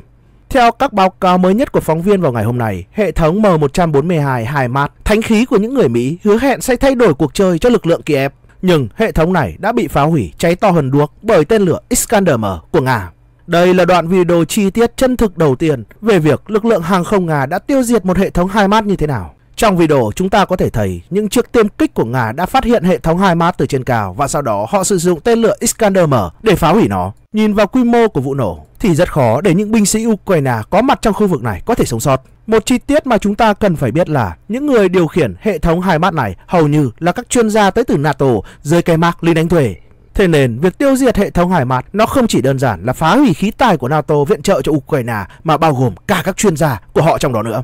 Theo các báo cáo mới nhất của phóng viên vào ngày hôm nay, hệ thống M142 hai mát thánh khí của những người Mỹ hứa hẹn sẽ thay đổi cuộc chơi cho lực lượng Kiev. Nhưng hệ thống này đã bị phá hủy cháy to hơn đuốc bởi tên lửa Iskander-M của Nga. Đây là đoạn video chi tiết chân thực đầu tiên về việc lực lượng hàng không Nga đã tiêu diệt một hệ thống hai mát như thế nào. Trong video chúng ta có thể thấy những chiếc tiêm kích của Nga đã phát hiện hệ thống hai mát từ trên cao và sau đó họ sử dụng tên lửa Iskander-M để phá hủy nó. Nhìn vào quy mô của vụ nổ, thì rất khó để những binh sĩ Ukraine có mặt trong khu vực này có thể sống sót. Một chi tiết mà chúng ta cần phải biết là những người điều khiển hệ thống hai mắt này hầu như là các chuyên gia tới từ NATO dưới cái mác lính đánh thuê. Thế nên, việc tiêu diệt hệ thống hải mặt nó không chỉ đơn giản là phá hủy khí tài của NATO viện trợ cho Ukraine mà bao gồm cả các chuyên gia của họ trong đó nữa.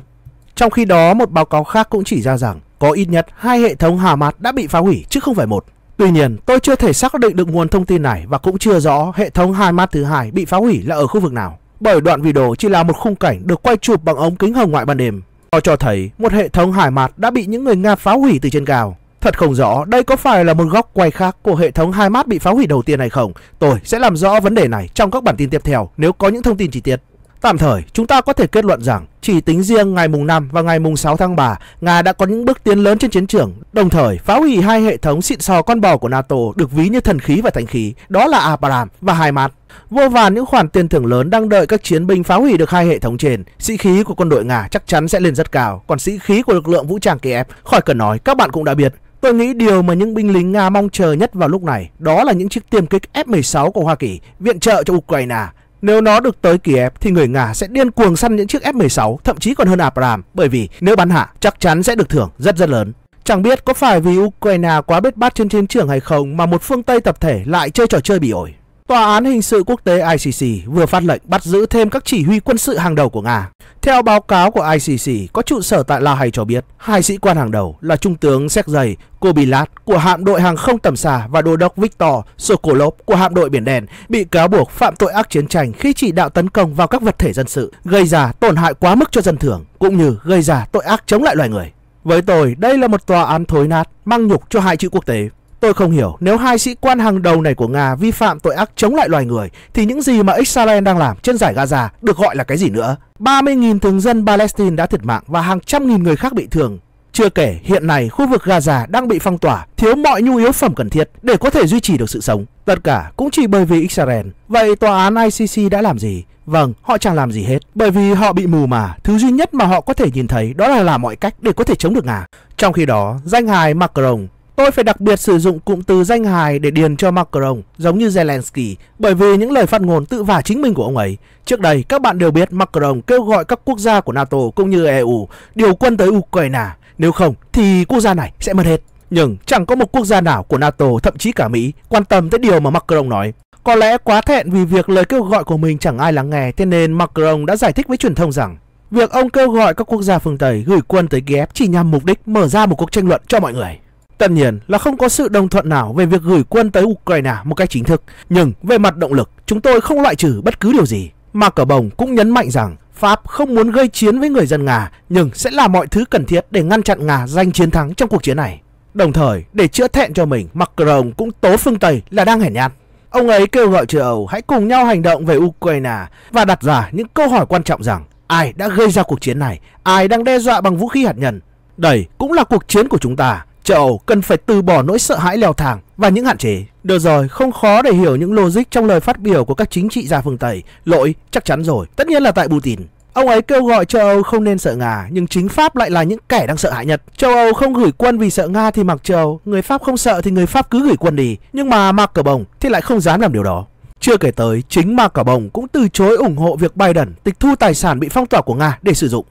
Trong khi đó, một báo cáo khác cũng chỉ ra rằng có ít nhất hai hệ thống Hamas đã bị phá hủy chứ không phải một. Tuy nhiên, tôi chưa thể xác định được nguồn thông tin này và cũng chưa rõ hệ thống hai mắt thứ hai bị phá hủy là ở khu vực nào. Bởi đoạn video chỉ là một khung cảnh được quay chụp bằng ống kính hồng ngoại ban đêm. Họ cho thấy một hệ thống hải mặt đã bị những người Nga phá hủy từ trên cao. Thật không rõ đây có phải là một góc quay khác của hệ thống hai mắt bị phá hủy đầu tiên hay không. Tôi sẽ làm rõ vấn đề này trong các bản tin tiếp theo nếu có những thông tin chi tiết. Tạm thời, chúng ta có thể kết luận rằng chỉ tính riêng ngày mùng 5 và ngày mùng 6 tháng 3, Nga đã có những bước tiến lớn trên chiến trường, đồng thời phá hủy hai hệ thống xịn sò con bò của NATO được ví như thần khí và thánh khí, đó là Abraham và Hai Haimat. Vô vàn những khoản tiền thưởng lớn đang đợi các chiến binh phá hủy được hai hệ thống trên, sĩ khí của quân đội Nga chắc chắn sẽ lên rất cao, còn sĩ khí của lực lượng vũ trang Kiev khỏi cần nói, các bạn cũng đã biết. Tôi nghĩ điều mà những binh lính Nga mong chờ nhất vào lúc này đó là những chiếc tiêm kích F-16 của Hoa Kỳ viện trợ cho Ukraine. Nếu nó được tới Kiev thì người Nga sẽ điên cuồng săn những chiếc F-16, thậm chí còn hơn Abram, bởi vì nếu bắn hạ chắc chắn sẽ được thưởng rất rất lớn. Chẳng biết có phải vì Ukraine quá bết bát trên chiến trường hay không mà một phương Tây tập thể lại chơi trò chơi bị ổi. Tòa án hình sự quốc tế ICC vừa phát lệnh bắt giữ thêm các chỉ huy quân sự hàng đầu của Nga. Theo báo cáo của ICC có trụ sở tại La Hay cho biết, hai sĩ quan hàng đầu là Trung tướng Sergei Kobilat của hạm đội hàng không tầm xa và đô đốc Viktor Sokolov của hạm đội Biển Đen bị cáo buộc phạm tội ác chiến tranh khi chỉ đạo tấn công vào các vật thể dân sự, gây ra tổn hại quá mức cho dân thường cũng như gây ra tội ác chống lại loài người. Với tôi, đây là một tòa án thối nát, mang nhục cho hai chữ quốc tế. Tôi không hiểu, nếu hai sĩ quan hàng đầu này của Nga vi phạm tội ác chống lại loài người, thì những gì mà Israel đang làm trên giải Gaza được gọi là cái gì nữa? 30.000 thường dân Palestine đã thiệt mạng và hàng trăm nghìn người khác bị thương. Chưa kể, hiện nay khu vực Gaza đang bị phong tỏa, thiếu mọi nhu yếu phẩm cần thiết để có thể duy trì được sự sống. Tất cả cũng chỉ bởi vì Israel. Vậy tòa án ICC đã làm gì? Vâng, họ chẳng làm gì hết, bởi vì họ bị mù mà, thứ duy nhất mà họ có thể nhìn thấy đó là làm mọi cách để có thể chống được Nga. Trong khi đó, danh hài Macron Tôi phải đặc biệt sử dụng cụm từ danh hài để điền cho Macron, giống như Zelensky, bởi vì những lời phát ngôn tự vả chính mình của ông ấy. Trước đây, các bạn đều biết Macron kêu gọi các quốc gia của NATO cũng như EU điều quân tới Ukraine. Nếu không, thì quốc gia này sẽ mất hết. Nhưng chẳng có một quốc gia nào của NATO, thậm chí cả Mỹ, quan tâm tới điều mà Macron nói. Có lẽ quá thẹn vì việc lời kêu gọi của mình chẳng ai lắng nghe, thế nên Macron đã giải thích với truyền thông rằng Việc ông kêu gọi các quốc gia phương Tây gửi quân tới Kiev chỉ nhằm mục đích mở ra một cuộc tranh luận cho mọi người. Tất nhiên là không có sự đồng thuận nào về việc gửi quân tới Ukraine một cách chính thức, nhưng về mặt động lực, chúng tôi không loại trừ bất cứ điều gì. Mà Cờ Bồng cũng nhấn mạnh rằng Pháp không muốn gây chiến với người dân Nga, nhưng sẽ làm mọi thứ cần thiết để ngăn chặn Nga giành chiến thắng trong cuộc chiến này. Đồng thời, để chữa thẹn cho mình, Macron cũng tố phương Tây là đang hèn nhát. Ông ấy kêu gọi châu Âu hãy cùng nhau hành động về Ukraine và đặt ra những câu hỏi quan trọng rằng ai đã gây ra cuộc chiến này, ai đang đe dọa bằng vũ khí hạt nhân. Đây cũng là cuộc chiến của chúng ta, Châu Âu cần phải từ bỏ nỗi sợ hãi leo thang và những hạn chế. Được rồi, không khó để hiểu những logic trong lời phát biểu của các chính trị gia phương Tây. Lỗi chắc chắn rồi, tất nhiên là tại Putin. Ông ấy kêu gọi châu Âu không nên sợ Nga, nhưng chính Pháp lại là những kẻ đang sợ hãi nhất. Châu Âu không gửi quân vì sợ Nga thì mặc châu người Pháp không sợ thì người Pháp cứ gửi quân đi. Nhưng mà Mark Cờ Bồng thì lại không dám làm điều đó. Chưa kể tới, chính Mark Cờ Bồng cũng từ chối ủng hộ việc Biden tịch thu tài sản bị phong tỏa của Nga để sử dụng.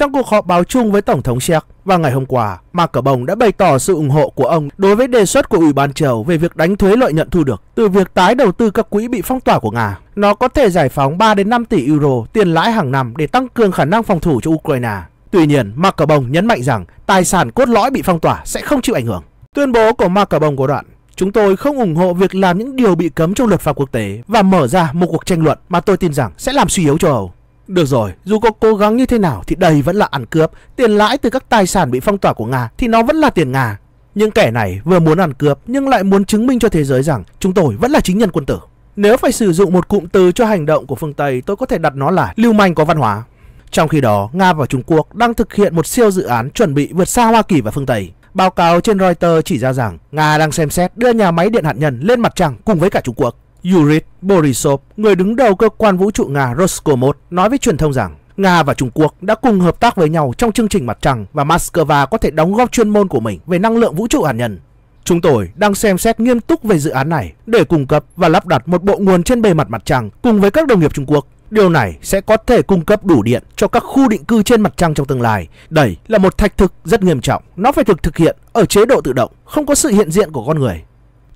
Trong cuộc họp báo chung với Tổng thống Séc vào ngày hôm qua, Mark Bồng đã bày tỏ sự ủng hộ của ông đối với đề xuất của Ủy ban châu về việc đánh thuế lợi nhuận thu được từ việc tái đầu tư các quỹ bị phong tỏa của Nga. Nó có thể giải phóng 3 đến 5 tỷ euro tiền lãi hàng năm để tăng cường khả năng phòng thủ cho Ukraine. Tuy nhiên, Mark Bồng nhấn mạnh rằng tài sản cốt lõi bị phong tỏa sẽ không chịu ảnh hưởng. Tuyên bố của Mark Bồng có đoạn Chúng tôi không ủng hộ việc làm những điều bị cấm trong luật pháp quốc tế và mở ra một cuộc tranh luận mà tôi tin rằng sẽ làm suy yếu châu Âu. Được rồi, dù có cố gắng như thế nào thì đây vẫn là ăn cướp. Tiền lãi từ các tài sản bị phong tỏa của Nga thì nó vẫn là tiền Nga. Những kẻ này vừa muốn ăn cướp nhưng lại muốn chứng minh cho thế giới rằng chúng tôi vẫn là chính nhân quân tử. Nếu phải sử dụng một cụm từ cho hành động của phương Tây, tôi có thể đặt nó là lưu manh có văn hóa. Trong khi đó, Nga và Trung Quốc đang thực hiện một siêu dự án chuẩn bị vượt xa Hoa Kỳ và phương Tây. Báo cáo trên Reuters chỉ ra rằng Nga đang xem xét đưa nhà máy điện hạt nhân lên mặt trăng cùng với cả Trung Quốc. Yuri Borisov, người đứng đầu cơ quan vũ trụ Nga Roscosmos, nói với truyền thông rằng Nga và Trung Quốc đã cùng hợp tác với nhau trong chương trình mặt trăng và Moscow có thể đóng góp chuyên môn của mình về năng lượng vũ trụ hạt nhân. Chúng tôi đang xem xét nghiêm túc về dự án này để cung cấp và lắp đặt một bộ nguồn trên bề mặt mặt trăng cùng với các đồng nghiệp Trung Quốc. Điều này sẽ có thể cung cấp đủ điện cho các khu định cư trên mặt trăng trong tương lai. Đây là một thách thức rất nghiêm trọng. Nó phải được thực hiện ở chế độ tự động, không có sự hiện diện của con người.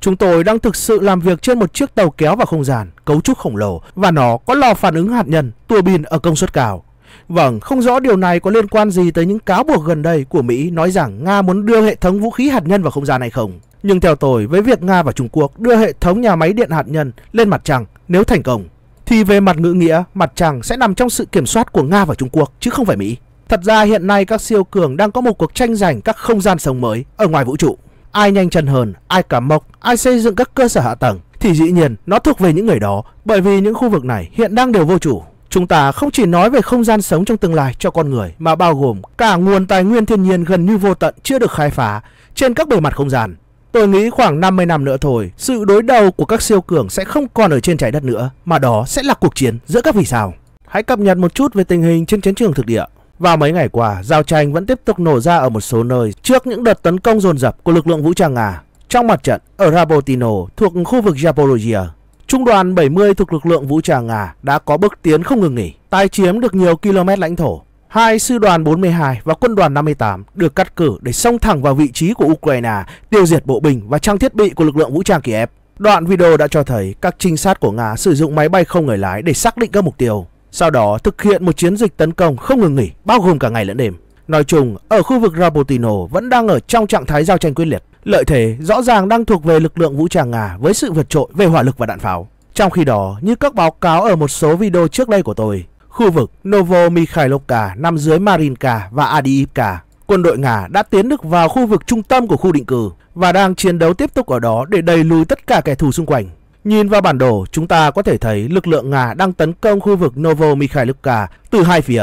Chúng tôi đang thực sự làm việc trên một chiếc tàu kéo vào không gian, cấu trúc khổng lồ và nó có lò phản ứng hạt nhân, tua bin ở công suất cao. Vâng, không rõ điều này có liên quan gì tới những cáo buộc gần đây của Mỹ nói rằng Nga muốn đưa hệ thống vũ khí hạt nhân vào không gian hay không. Nhưng theo tôi, với việc Nga và Trung Quốc đưa hệ thống nhà máy điện hạt nhân lên mặt trăng nếu thành công, thì về mặt ngữ nghĩa, mặt trăng sẽ nằm trong sự kiểm soát của Nga và Trung Quốc chứ không phải Mỹ. Thật ra hiện nay các siêu cường đang có một cuộc tranh giành các không gian sống mới ở ngoài vũ trụ ai nhanh chân hơn, ai cắm mộc, ai xây dựng các cơ sở hạ tầng thì dĩ nhiên nó thuộc về những người đó bởi vì những khu vực này hiện đang đều vô chủ. Chúng ta không chỉ nói về không gian sống trong tương lai cho con người mà bao gồm cả nguồn tài nguyên thiên nhiên gần như vô tận chưa được khai phá trên các bề mặt không gian. Tôi nghĩ khoảng 50 năm nữa thôi, sự đối đầu của các siêu cường sẽ không còn ở trên trái đất nữa, mà đó sẽ là cuộc chiến giữa các vì sao. Hãy cập nhật một chút về tình hình trên chiến trường thực địa. Vào mấy ngày qua, giao tranh vẫn tiếp tục nổ ra ở một số nơi trước những đợt tấn công dồn dập của lực lượng vũ trang Nga. Trong mặt trận ở Rabotino thuộc khu vực Zaporozhia, Trung đoàn 70 thuộc lực lượng vũ trang Nga đã có bước tiến không ngừng nghỉ, tái chiếm được nhiều km lãnh thổ. Hai sư đoàn 42 và quân đoàn 58 được cắt cử để xông thẳng vào vị trí của Ukraine, tiêu diệt bộ binh và trang thiết bị của lực lượng vũ trang Kiev. Đoạn video đã cho thấy các trinh sát của Nga sử dụng máy bay không người lái để xác định các mục tiêu. Sau đó thực hiện một chiến dịch tấn công không ngừng nghỉ, bao gồm cả ngày lẫn đêm. Nói chung, ở khu vực Rabotino vẫn đang ở trong trạng thái giao tranh quyết liệt. Lợi thế rõ ràng đang thuộc về lực lượng vũ trang Nga với sự vượt trội về hỏa lực và đạn pháo. Trong khi đó, như các báo cáo ở một số video trước đây của tôi, khu vực Novo Mikhailovka nằm dưới Marinka và Adiivka. Quân đội Nga đã tiến được vào khu vực trung tâm của khu định cư và đang chiến đấu tiếp tục ở đó để đẩy lùi tất cả kẻ thù xung quanh. Nhìn vào bản đồ, chúng ta có thể thấy lực lượng Nga đang tấn công khu vực Novo Mikhailivka từ hai phía.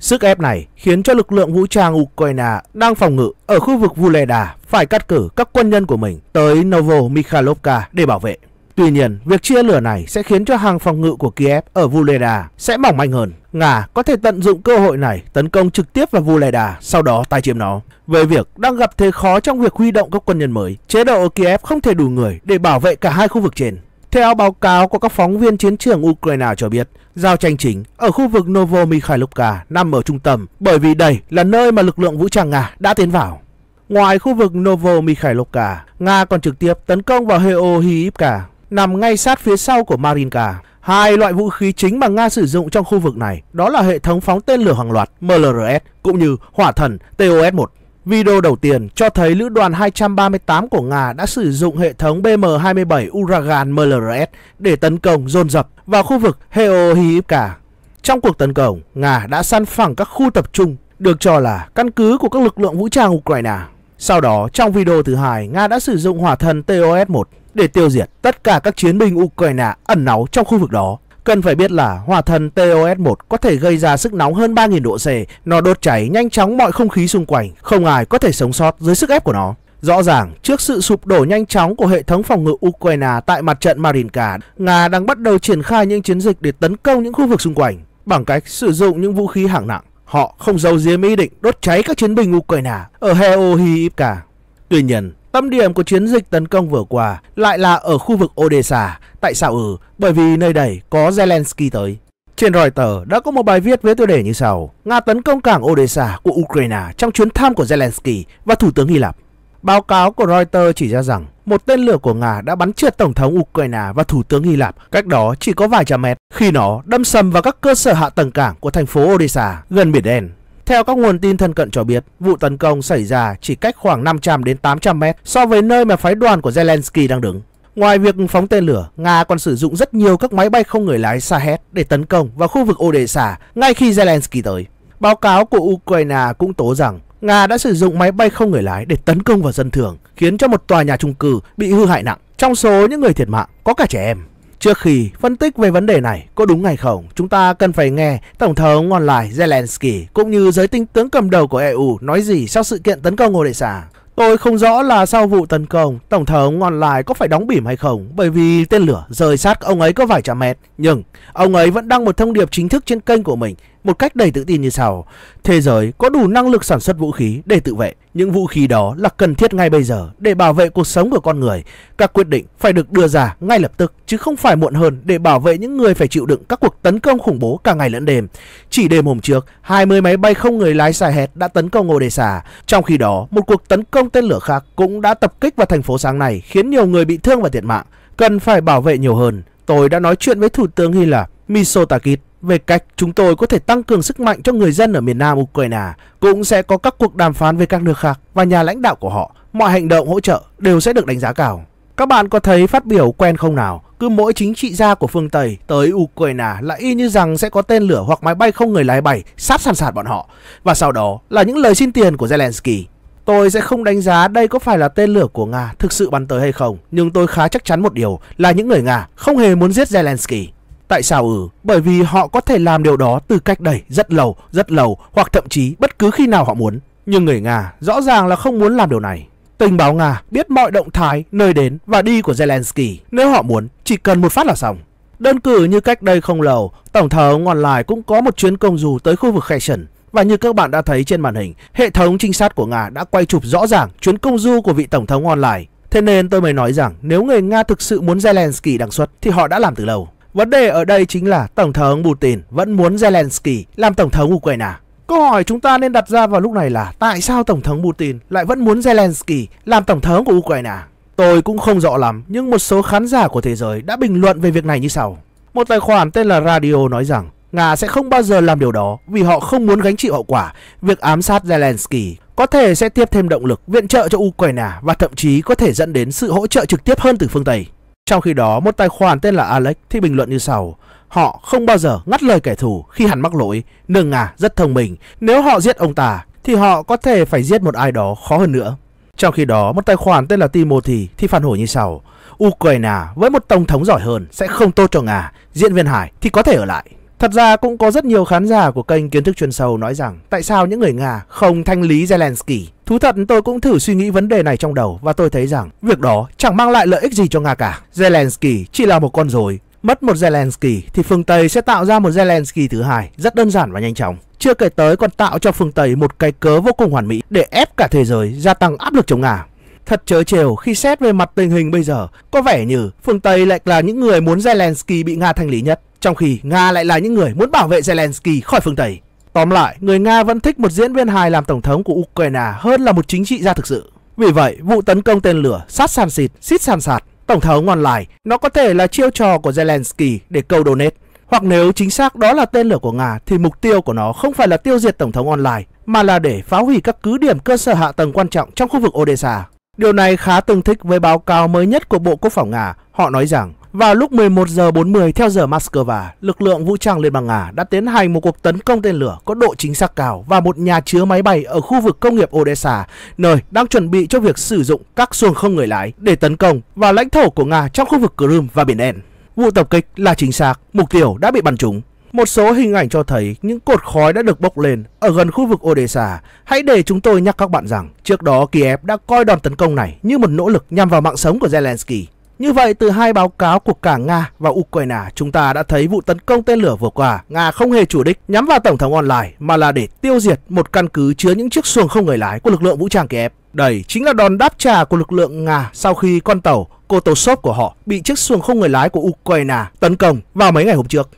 Sức ép này khiến cho lực lượng vũ trang Ukraine đang phòng ngự ở khu vực Vuleda phải cắt cử các quân nhân của mình tới Novo Mikhailovka để bảo vệ. Tuy nhiên, việc chia lửa này sẽ khiến cho hàng phòng ngự của Kiev ở Vuleda sẽ mỏng manh hơn. Nga có thể tận dụng cơ hội này tấn công trực tiếp vào Vuleda, sau đó tái chiếm nó. Về việc đang gặp thế khó trong việc huy động các quân nhân mới, chế độ ở Kiev không thể đủ người để bảo vệ cả hai khu vực trên. Theo báo cáo của các phóng viên chiến trường Ukraine cho biết, giao tranh chính ở khu vực Novomikhailovka nằm ở trung tâm bởi vì đây là nơi mà lực lượng vũ trang Nga đã tiến vào. Ngoài khu vực Novomikhailovka, Nga còn trực tiếp tấn công vào Heohiivka, nằm ngay sát phía sau của Marinka. Hai loại vũ khí chính mà Nga sử dụng trong khu vực này đó là hệ thống phóng tên lửa hàng loạt MLRS cũng như hỏa thần TOS-1 Video đầu tiên cho thấy lữ đoàn 238 của Nga đã sử dụng hệ thống BM-27 Uragan MLRS để tấn công dồn dập vào khu vực Heohiivka. Trong cuộc tấn công, Nga đã săn phẳng các khu tập trung được cho là căn cứ của các lực lượng vũ trang Ukraine. Sau đó, trong video thứ hai, Nga đã sử dụng hỏa thần TOS-1 để tiêu diệt tất cả các chiến binh Ukraine ẩn náu trong khu vực đó. Cần phải biết là hỏa thần TOS1 có thể gây ra sức nóng hơn 3.000 độ C, nó đốt cháy nhanh chóng mọi không khí xung quanh, không ai có thể sống sót dưới sức ép của nó. Rõ ràng, trước sự sụp đổ nhanh chóng của hệ thống phòng ngự Ukraine tại mặt trận Marinka, Nga đang bắt đầu triển khai những chiến dịch để tấn công những khu vực xung quanh bằng cách sử dụng những vũ khí hạng nặng. Họ không giấu giếm ý định đốt cháy các chiến binh Ukraine ở Heohiivka. Tuy nhiên, Tâm điểm của chiến dịch tấn công vừa qua lại là ở khu vực Odessa. Tại sao ừ? Bởi vì nơi đây có Zelensky tới. Trên Reuters đã có một bài viết với tiêu đề như sau. Nga tấn công cảng Odessa của Ukraine trong chuyến thăm của Zelensky và Thủ tướng Hy Lạp. Báo cáo của Reuters chỉ ra rằng một tên lửa của Nga đã bắn trượt Tổng thống Ukraine và Thủ tướng Hy Lạp cách đó chỉ có vài trăm mét khi nó đâm sầm vào các cơ sở hạ tầng cảng của thành phố Odessa gần Biển Đen. Theo các nguồn tin thân cận cho biết, vụ tấn công xảy ra chỉ cách khoảng 500 đến 800 mét so với nơi mà phái đoàn của Zelensky đang đứng. Ngoài việc phóng tên lửa, Nga còn sử dụng rất nhiều các máy bay không người lái Shahed để tấn công vào khu vực Odessa ngay khi Zelensky tới. Báo cáo của Ukraine cũng tố rằng Nga đã sử dụng máy bay không người lái để tấn công vào dân thường, khiến cho một tòa nhà trung cư bị hư hại nặng. Trong số những người thiệt mạng có cả trẻ em. Trước khi phân tích về vấn đề này có đúng hay không, chúng ta cần phải nghe Tổng thống online Zelensky cũng như giới tinh tướng cầm đầu của EU nói gì sau sự kiện tấn công Ngôi Đại Xà. Tôi không rõ là sau vụ tấn công, Tổng thống online có phải đóng bỉm hay không bởi vì tên lửa rời sát ông ấy có vài trăm mét. Nhưng ông ấy vẫn đăng một thông điệp chính thức trên kênh của mình một cách đầy tự tin như sau. Thế giới có đủ năng lực sản xuất vũ khí để tự vệ. Những vũ khí đó là cần thiết ngay bây giờ để bảo vệ cuộc sống của con người. Các quyết định phải được đưa ra ngay lập tức chứ không phải muộn hơn để bảo vệ những người phải chịu đựng các cuộc tấn công khủng bố cả ngày lẫn đêm. Chỉ đêm hôm trước, 20 máy bay không người lái xài hẹt đã tấn công Odessa. Trong khi đó, một cuộc tấn công tên lửa khác cũng đã tập kích vào thành phố sáng nay khiến nhiều người bị thương và thiệt mạng. Cần phải bảo vệ nhiều hơn. Tôi đã nói chuyện với Thủ tướng Hy Lạp Mitsotakis về cách chúng tôi có thể tăng cường sức mạnh cho người dân ở miền Nam Ukraine, cũng sẽ có các cuộc đàm phán với các nước khác và nhà lãnh đạo của họ. Mọi hành động hỗ trợ đều sẽ được đánh giá cao. Các bạn có thấy phát biểu quen không nào? Cứ mỗi chính trị gia của phương Tây tới Ukraine là y như rằng sẽ có tên lửa hoặc máy bay không người lái bay sát sàn sạt bọn họ. Và sau đó là những lời xin tiền của Zelensky. Tôi sẽ không đánh giá đây có phải là tên lửa của Nga thực sự bắn tới hay không, nhưng tôi khá chắc chắn một điều là những người Nga không hề muốn giết Zelensky. Tại sao ừ? Bởi vì họ có thể làm điều đó từ cách đây rất lâu, rất lâu hoặc thậm chí bất cứ khi nào họ muốn. Nhưng người Nga rõ ràng là không muốn làm điều này. Tình báo Nga biết mọi động thái, nơi đến và đi của Zelensky. Nếu họ muốn, chỉ cần một phát là xong. Đơn cử như cách đây không lâu, Tổng thống online cũng có một chuyến công du tới khu vực Kherson. Và như các bạn đã thấy trên màn hình, hệ thống trinh sát của Nga đã quay chụp rõ ràng chuyến công du của vị Tổng thống online. Thế nên tôi mới nói rằng nếu người Nga thực sự muốn Zelensky đăng xuất thì họ đã làm từ lâu. Vấn đề ở đây chính là Tổng thống Putin vẫn muốn Zelensky làm Tổng thống Ukraine. Câu hỏi chúng ta nên đặt ra vào lúc này là tại sao Tổng thống Putin lại vẫn muốn Zelensky làm Tổng thống của Ukraine? Tôi cũng không rõ lắm, nhưng một số khán giả của thế giới đã bình luận về việc này như sau. Một tài khoản tên là Radio nói rằng Nga sẽ không bao giờ làm điều đó vì họ không muốn gánh chịu hậu quả việc ám sát Zelensky có thể sẽ tiếp thêm động lực viện trợ cho Ukraine và thậm chí có thể dẫn đến sự hỗ trợ trực tiếp hơn từ phương Tây. Trong khi đó, một tài khoản tên là Alex thì bình luận như sau. Họ không bao giờ ngắt lời kẻ thù khi hắn mắc lỗi. Nương ngà rất thông minh. Nếu họ giết ông ta, thì họ có thể phải giết một ai đó khó hơn nữa. Trong khi đó, một tài khoản tên là Timothy thì phản hồi như sau. Ukraine à, với một tổng thống giỏi hơn sẽ không tốt cho Nga. Diễn viên Hải thì có thể ở lại. Thật ra cũng có rất nhiều khán giả của kênh Kiến thức chuyên sâu nói rằng tại sao những người Nga không thanh lý Zelensky Thú thật tôi cũng thử suy nghĩ vấn đề này trong đầu và tôi thấy rằng việc đó chẳng mang lại lợi ích gì cho Nga cả. Zelensky chỉ là một con rồi, Mất một Zelensky thì phương Tây sẽ tạo ra một Zelensky thứ hai rất đơn giản và nhanh chóng. Chưa kể tới còn tạo cho phương Tây một cái cớ vô cùng hoàn mỹ để ép cả thế giới gia tăng áp lực chống Nga. Thật chớ trêu khi xét về mặt tình hình bây giờ, có vẻ như phương Tây lại là những người muốn Zelensky bị Nga thanh lý nhất, trong khi Nga lại là những người muốn bảo vệ Zelensky khỏi phương Tây. Tóm lại, người Nga vẫn thích một diễn viên hài làm tổng thống của Ukraine hơn là một chính trị gia thực sự. Vì vậy, vụ tấn công tên lửa sát sàn xịt, xít sàn sạt, tổng thống ngon lại, nó có thể là chiêu trò của Zelensky để câu donate. Hoặc nếu chính xác đó là tên lửa của Nga thì mục tiêu của nó không phải là tiêu diệt tổng thống online mà là để phá hủy các cứ điểm cơ sở hạ tầng quan trọng trong khu vực Odessa. Điều này khá tương thích với báo cáo mới nhất của Bộ Quốc phòng Nga. Họ nói rằng vào lúc 11 giờ 40 theo giờ Moscow, lực lượng vũ trang Liên bang Nga đã tiến hành một cuộc tấn công tên lửa có độ chính xác cao vào một nhà chứa máy bay ở khu vực công nghiệp Odessa, nơi đang chuẩn bị cho việc sử dụng các xuồng không người lái để tấn công vào lãnh thổ của Nga trong khu vực Crimea và Biển Đen. Vụ tập kích là chính xác, mục tiêu đã bị bắn trúng. Một số hình ảnh cho thấy những cột khói đã được bốc lên ở gần khu vực Odessa. Hãy để chúng tôi nhắc các bạn rằng trước đó Kiev đã coi đòn tấn công này như một nỗ lực nhằm vào mạng sống của Zelensky. Như vậy, từ hai báo cáo của cả Nga và Ukraine, chúng ta đã thấy vụ tấn công tên lửa vừa qua, Nga không hề chủ đích nhắm vào Tổng thống online mà là để tiêu diệt một căn cứ chứa những chiếc xuồng không người lái của lực lượng vũ trang Kiev. Đây chính là đòn đáp trả của lực lượng Nga sau khi con tàu Kotosov của họ bị chiếc xuồng không người lái của Ukraine tấn công vào mấy ngày hôm trước.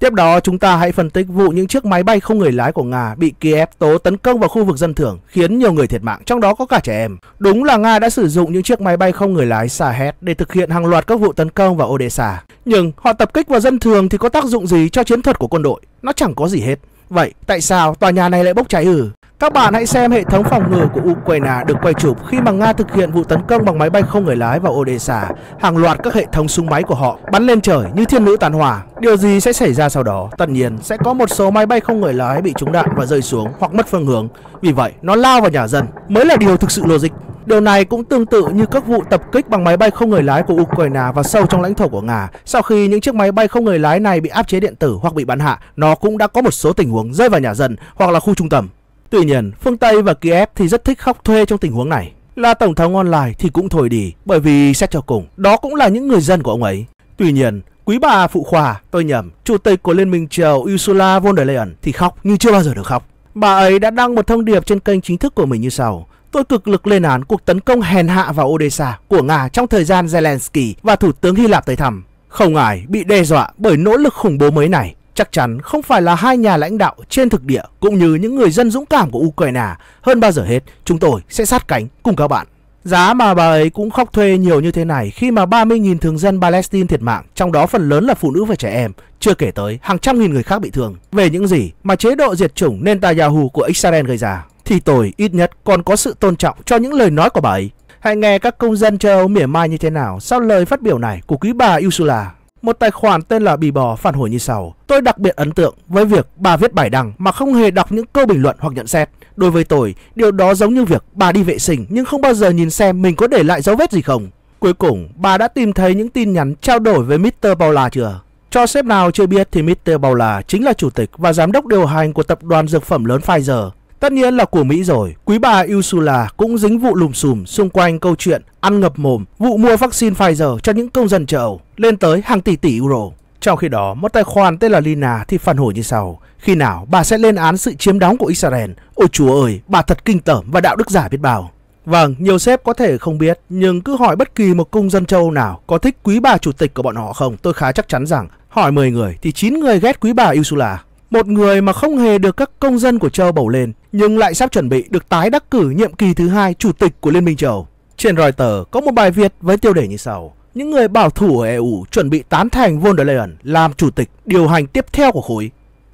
Tiếp đó, chúng ta hãy phân tích vụ những chiếc máy bay không người lái của Nga bị Kiev tố tấn công vào khu vực dân thường, khiến nhiều người thiệt mạng, trong đó có cả trẻ em. Đúng là Nga đã sử dụng những chiếc máy bay không người lái Shahed để thực hiện hàng loạt các vụ tấn công vào Odessa. Nhưng họ tập kích vào dân thường thì có tác dụng gì cho chiến thuật của quân đội? Nó chẳng có gì hết. Vậy tại sao tòa nhà này lại bốc cháy ư các bạn hãy xem hệ thống phòng ngự của Ukraine được quay chụp khi mà Nga thực hiện vụ tấn công bằng máy bay không người lái vào Odessa. Hàng loạt các hệ thống súng máy của họ bắn lên trời như thiên nữ tàn hỏa. Điều gì sẽ xảy ra sau đó? Tất nhiên sẽ có một số máy bay không người lái bị trúng đạn và rơi xuống hoặc mất phương hướng. Vì vậy, nó lao vào nhà dân mới là điều thực sự logic. Điều này cũng tương tự như các vụ tập kích bằng máy bay không người lái của Ukraine và sâu trong lãnh thổ của Nga. Sau khi những chiếc máy bay không người lái này bị áp chế điện tử hoặc bị bắn hạ, nó cũng đã có một số tình huống rơi vào nhà dân hoặc là khu trung tâm. Tuy nhiên, phương Tây và Kiev thì rất thích khóc thuê trong tình huống này. Là tổng thống online thì cũng thôi đi, bởi vì xét cho cùng, đó cũng là những người dân của ông ấy. Tuy nhiên, quý bà phụ khoa, tôi nhầm, chủ tịch của Liên minh châu Ursula von der Leyen thì khóc như chưa bao giờ được khóc. Bà ấy đã đăng một thông điệp trên kênh chính thức của mình như sau. Tôi cực lực lên án cuộc tấn công hèn hạ vào Odessa của Nga trong thời gian Zelensky và Thủ tướng Hy Lạp tới thăm. Không ai bị đe dọa bởi nỗ lực khủng bố mới này Chắc chắn không phải là hai nhà lãnh đạo trên thực địa cũng như những người dân dũng cảm của Ukraine. Hơn bao giờ hết, chúng tôi sẽ sát cánh cùng các bạn. Giá mà bà ấy cũng khóc thuê nhiều như thế này khi mà 30.000 thường dân Palestine thiệt mạng, trong đó phần lớn là phụ nữ và trẻ em, chưa kể tới hàng trăm nghìn người khác bị thương. Về những gì mà chế độ diệt chủng Netanyahu của Israel gây ra, thì tôi ít nhất còn có sự tôn trọng cho những lời nói của bà ấy. Hãy nghe các công dân châu Âu mỉa mai như thế nào sau lời phát biểu này của quý bà Ursula một tài khoản tên là Bì Bò phản hồi như sau. Tôi đặc biệt ấn tượng với việc bà viết bài đăng mà không hề đọc những câu bình luận hoặc nhận xét. Đối với tôi, điều đó giống như việc bà đi vệ sinh nhưng không bao giờ nhìn xem mình có để lại dấu vết gì không. Cuối cùng, bà đã tìm thấy những tin nhắn trao đổi với Mr. Paula chưa? Cho sếp nào chưa biết thì Mr. Paula chính là chủ tịch và giám đốc điều hành của tập đoàn dược phẩm lớn Pfizer. Tất nhiên là của Mỹ rồi, quý bà Ursula cũng dính vụ lùm xùm xung quanh câu chuyện ăn ngập mồm vụ mua vaccine Pfizer cho những công dân châu Âu lên tới hàng tỷ tỷ euro. Trong khi đó, một tài khoản tên là Lina thì phản hồi như sau. Khi nào bà sẽ lên án sự chiếm đóng của Israel? Ôi chúa ơi, bà thật kinh tởm và đạo đức giả biết bao. Vâng, nhiều sếp có thể không biết, nhưng cứ hỏi bất kỳ một công dân châu Âu nào có thích quý bà chủ tịch của bọn họ không, tôi khá chắc chắn rằng hỏi 10 người thì 9 người ghét quý bà Ursula một người mà không hề được các công dân của châu bầu lên nhưng lại sắp chuẩn bị được tái đắc cử nhiệm kỳ thứ hai chủ tịch của Liên minh châu Âu. Trên Reuters có một bài viết với tiêu đề như sau. Những người bảo thủ ở EU chuẩn bị tán thành von der Leyen làm chủ tịch điều hành tiếp theo của khối.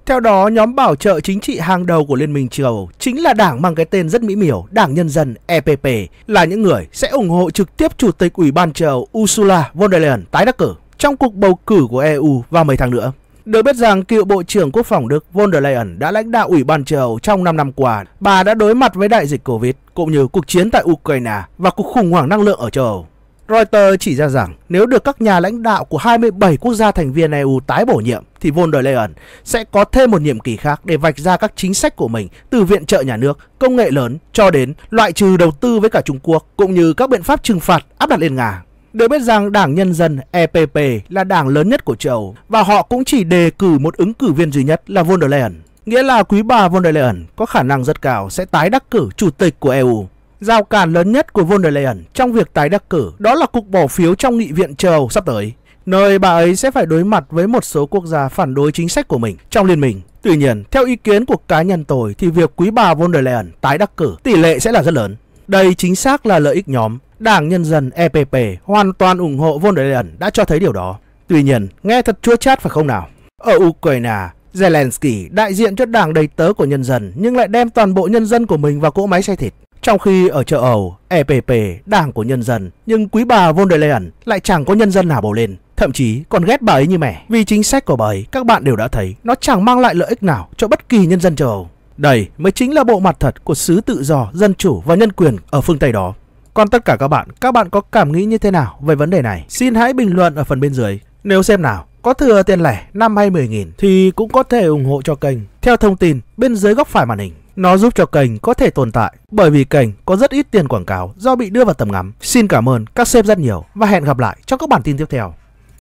Theo đó, nhóm bảo trợ chính trị hàng đầu của Liên minh châu chính là đảng mang cái tên rất mỹ miều Đảng Nhân dân EPP là những người sẽ ủng hộ trực tiếp Chủ tịch Ủy ban châu Âu Ursula von der Leyen tái đắc cử trong cuộc bầu cử của EU vào mấy tháng nữa. Được biết rằng cựu Bộ trưởng Quốc phòng Đức von der Leyen đã lãnh đạo Ủy ban châu Âu trong 5 năm qua. Bà đã đối mặt với đại dịch Covid cũng như cuộc chiến tại Ukraine và cuộc khủng hoảng năng lượng ở châu Âu. Reuters chỉ ra rằng nếu được các nhà lãnh đạo của 27 quốc gia thành viên EU tái bổ nhiệm thì von der Leyen sẽ có thêm một nhiệm kỳ khác để vạch ra các chính sách của mình từ viện trợ nhà nước, công nghệ lớn cho đến loại trừ đầu tư với cả Trung Quốc cũng như các biện pháp trừng phạt áp đặt lên Nga. Đều biết rằng Đảng Nhân dân EPP là đảng lớn nhất của châu và họ cũng chỉ đề cử một ứng cử viên duy nhất là von der Leyen. Nghĩa là quý bà von der Leyen có khả năng rất cao sẽ tái đắc cử chủ tịch của EU. Giao cản lớn nhất của von der Leyen trong việc tái đắc cử đó là cuộc bỏ phiếu trong nghị viện châu sắp tới, nơi bà ấy sẽ phải đối mặt với một số quốc gia phản đối chính sách của mình trong liên minh. Tuy nhiên, theo ý kiến của cá nhân tôi thì việc quý bà von der Leyen tái đắc cử tỷ lệ sẽ là rất lớn. Đây chính xác là lợi ích nhóm Đảng Nhân dân EPP hoàn toàn ủng hộ von der Leyen đã cho thấy điều đó. Tuy nhiên, nghe thật chua chát phải không nào? Ở Ukraine, Zelensky đại diện cho đảng đầy tớ của nhân dân nhưng lại đem toàn bộ nhân dân của mình vào cỗ máy xe thịt. Trong khi ở châu Âu, EPP, đảng của nhân dân, nhưng quý bà von der Leyen lại chẳng có nhân dân nào bầu lên. Thậm chí còn ghét bà ấy như mẹ Vì chính sách của bà ấy, các bạn đều đã thấy, nó chẳng mang lại lợi ích nào cho bất kỳ nhân dân châu Âu. Đây mới chính là bộ mặt thật của sứ tự do, dân chủ và nhân quyền ở phương Tây đó. Còn tất cả các bạn, các bạn có cảm nghĩ như thế nào về vấn đề này? Xin hãy bình luận ở phần bên dưới. Nếu xem nào, có thừa tiền lẻ 5 hay 10 nghìn thì cũng có thể ủng hộ cho kênh. Theo thông tin bên dưới góc phải màn hình, nó giúp cho kênh có thể tồn tại bởi vì kênh có rất ít tiền quảng cáo do bị đưa vào tầm ngắm. Xin cảm ơn các sếp rất nhiều và hẹn gặp lại trong các bản tin tiếp theo.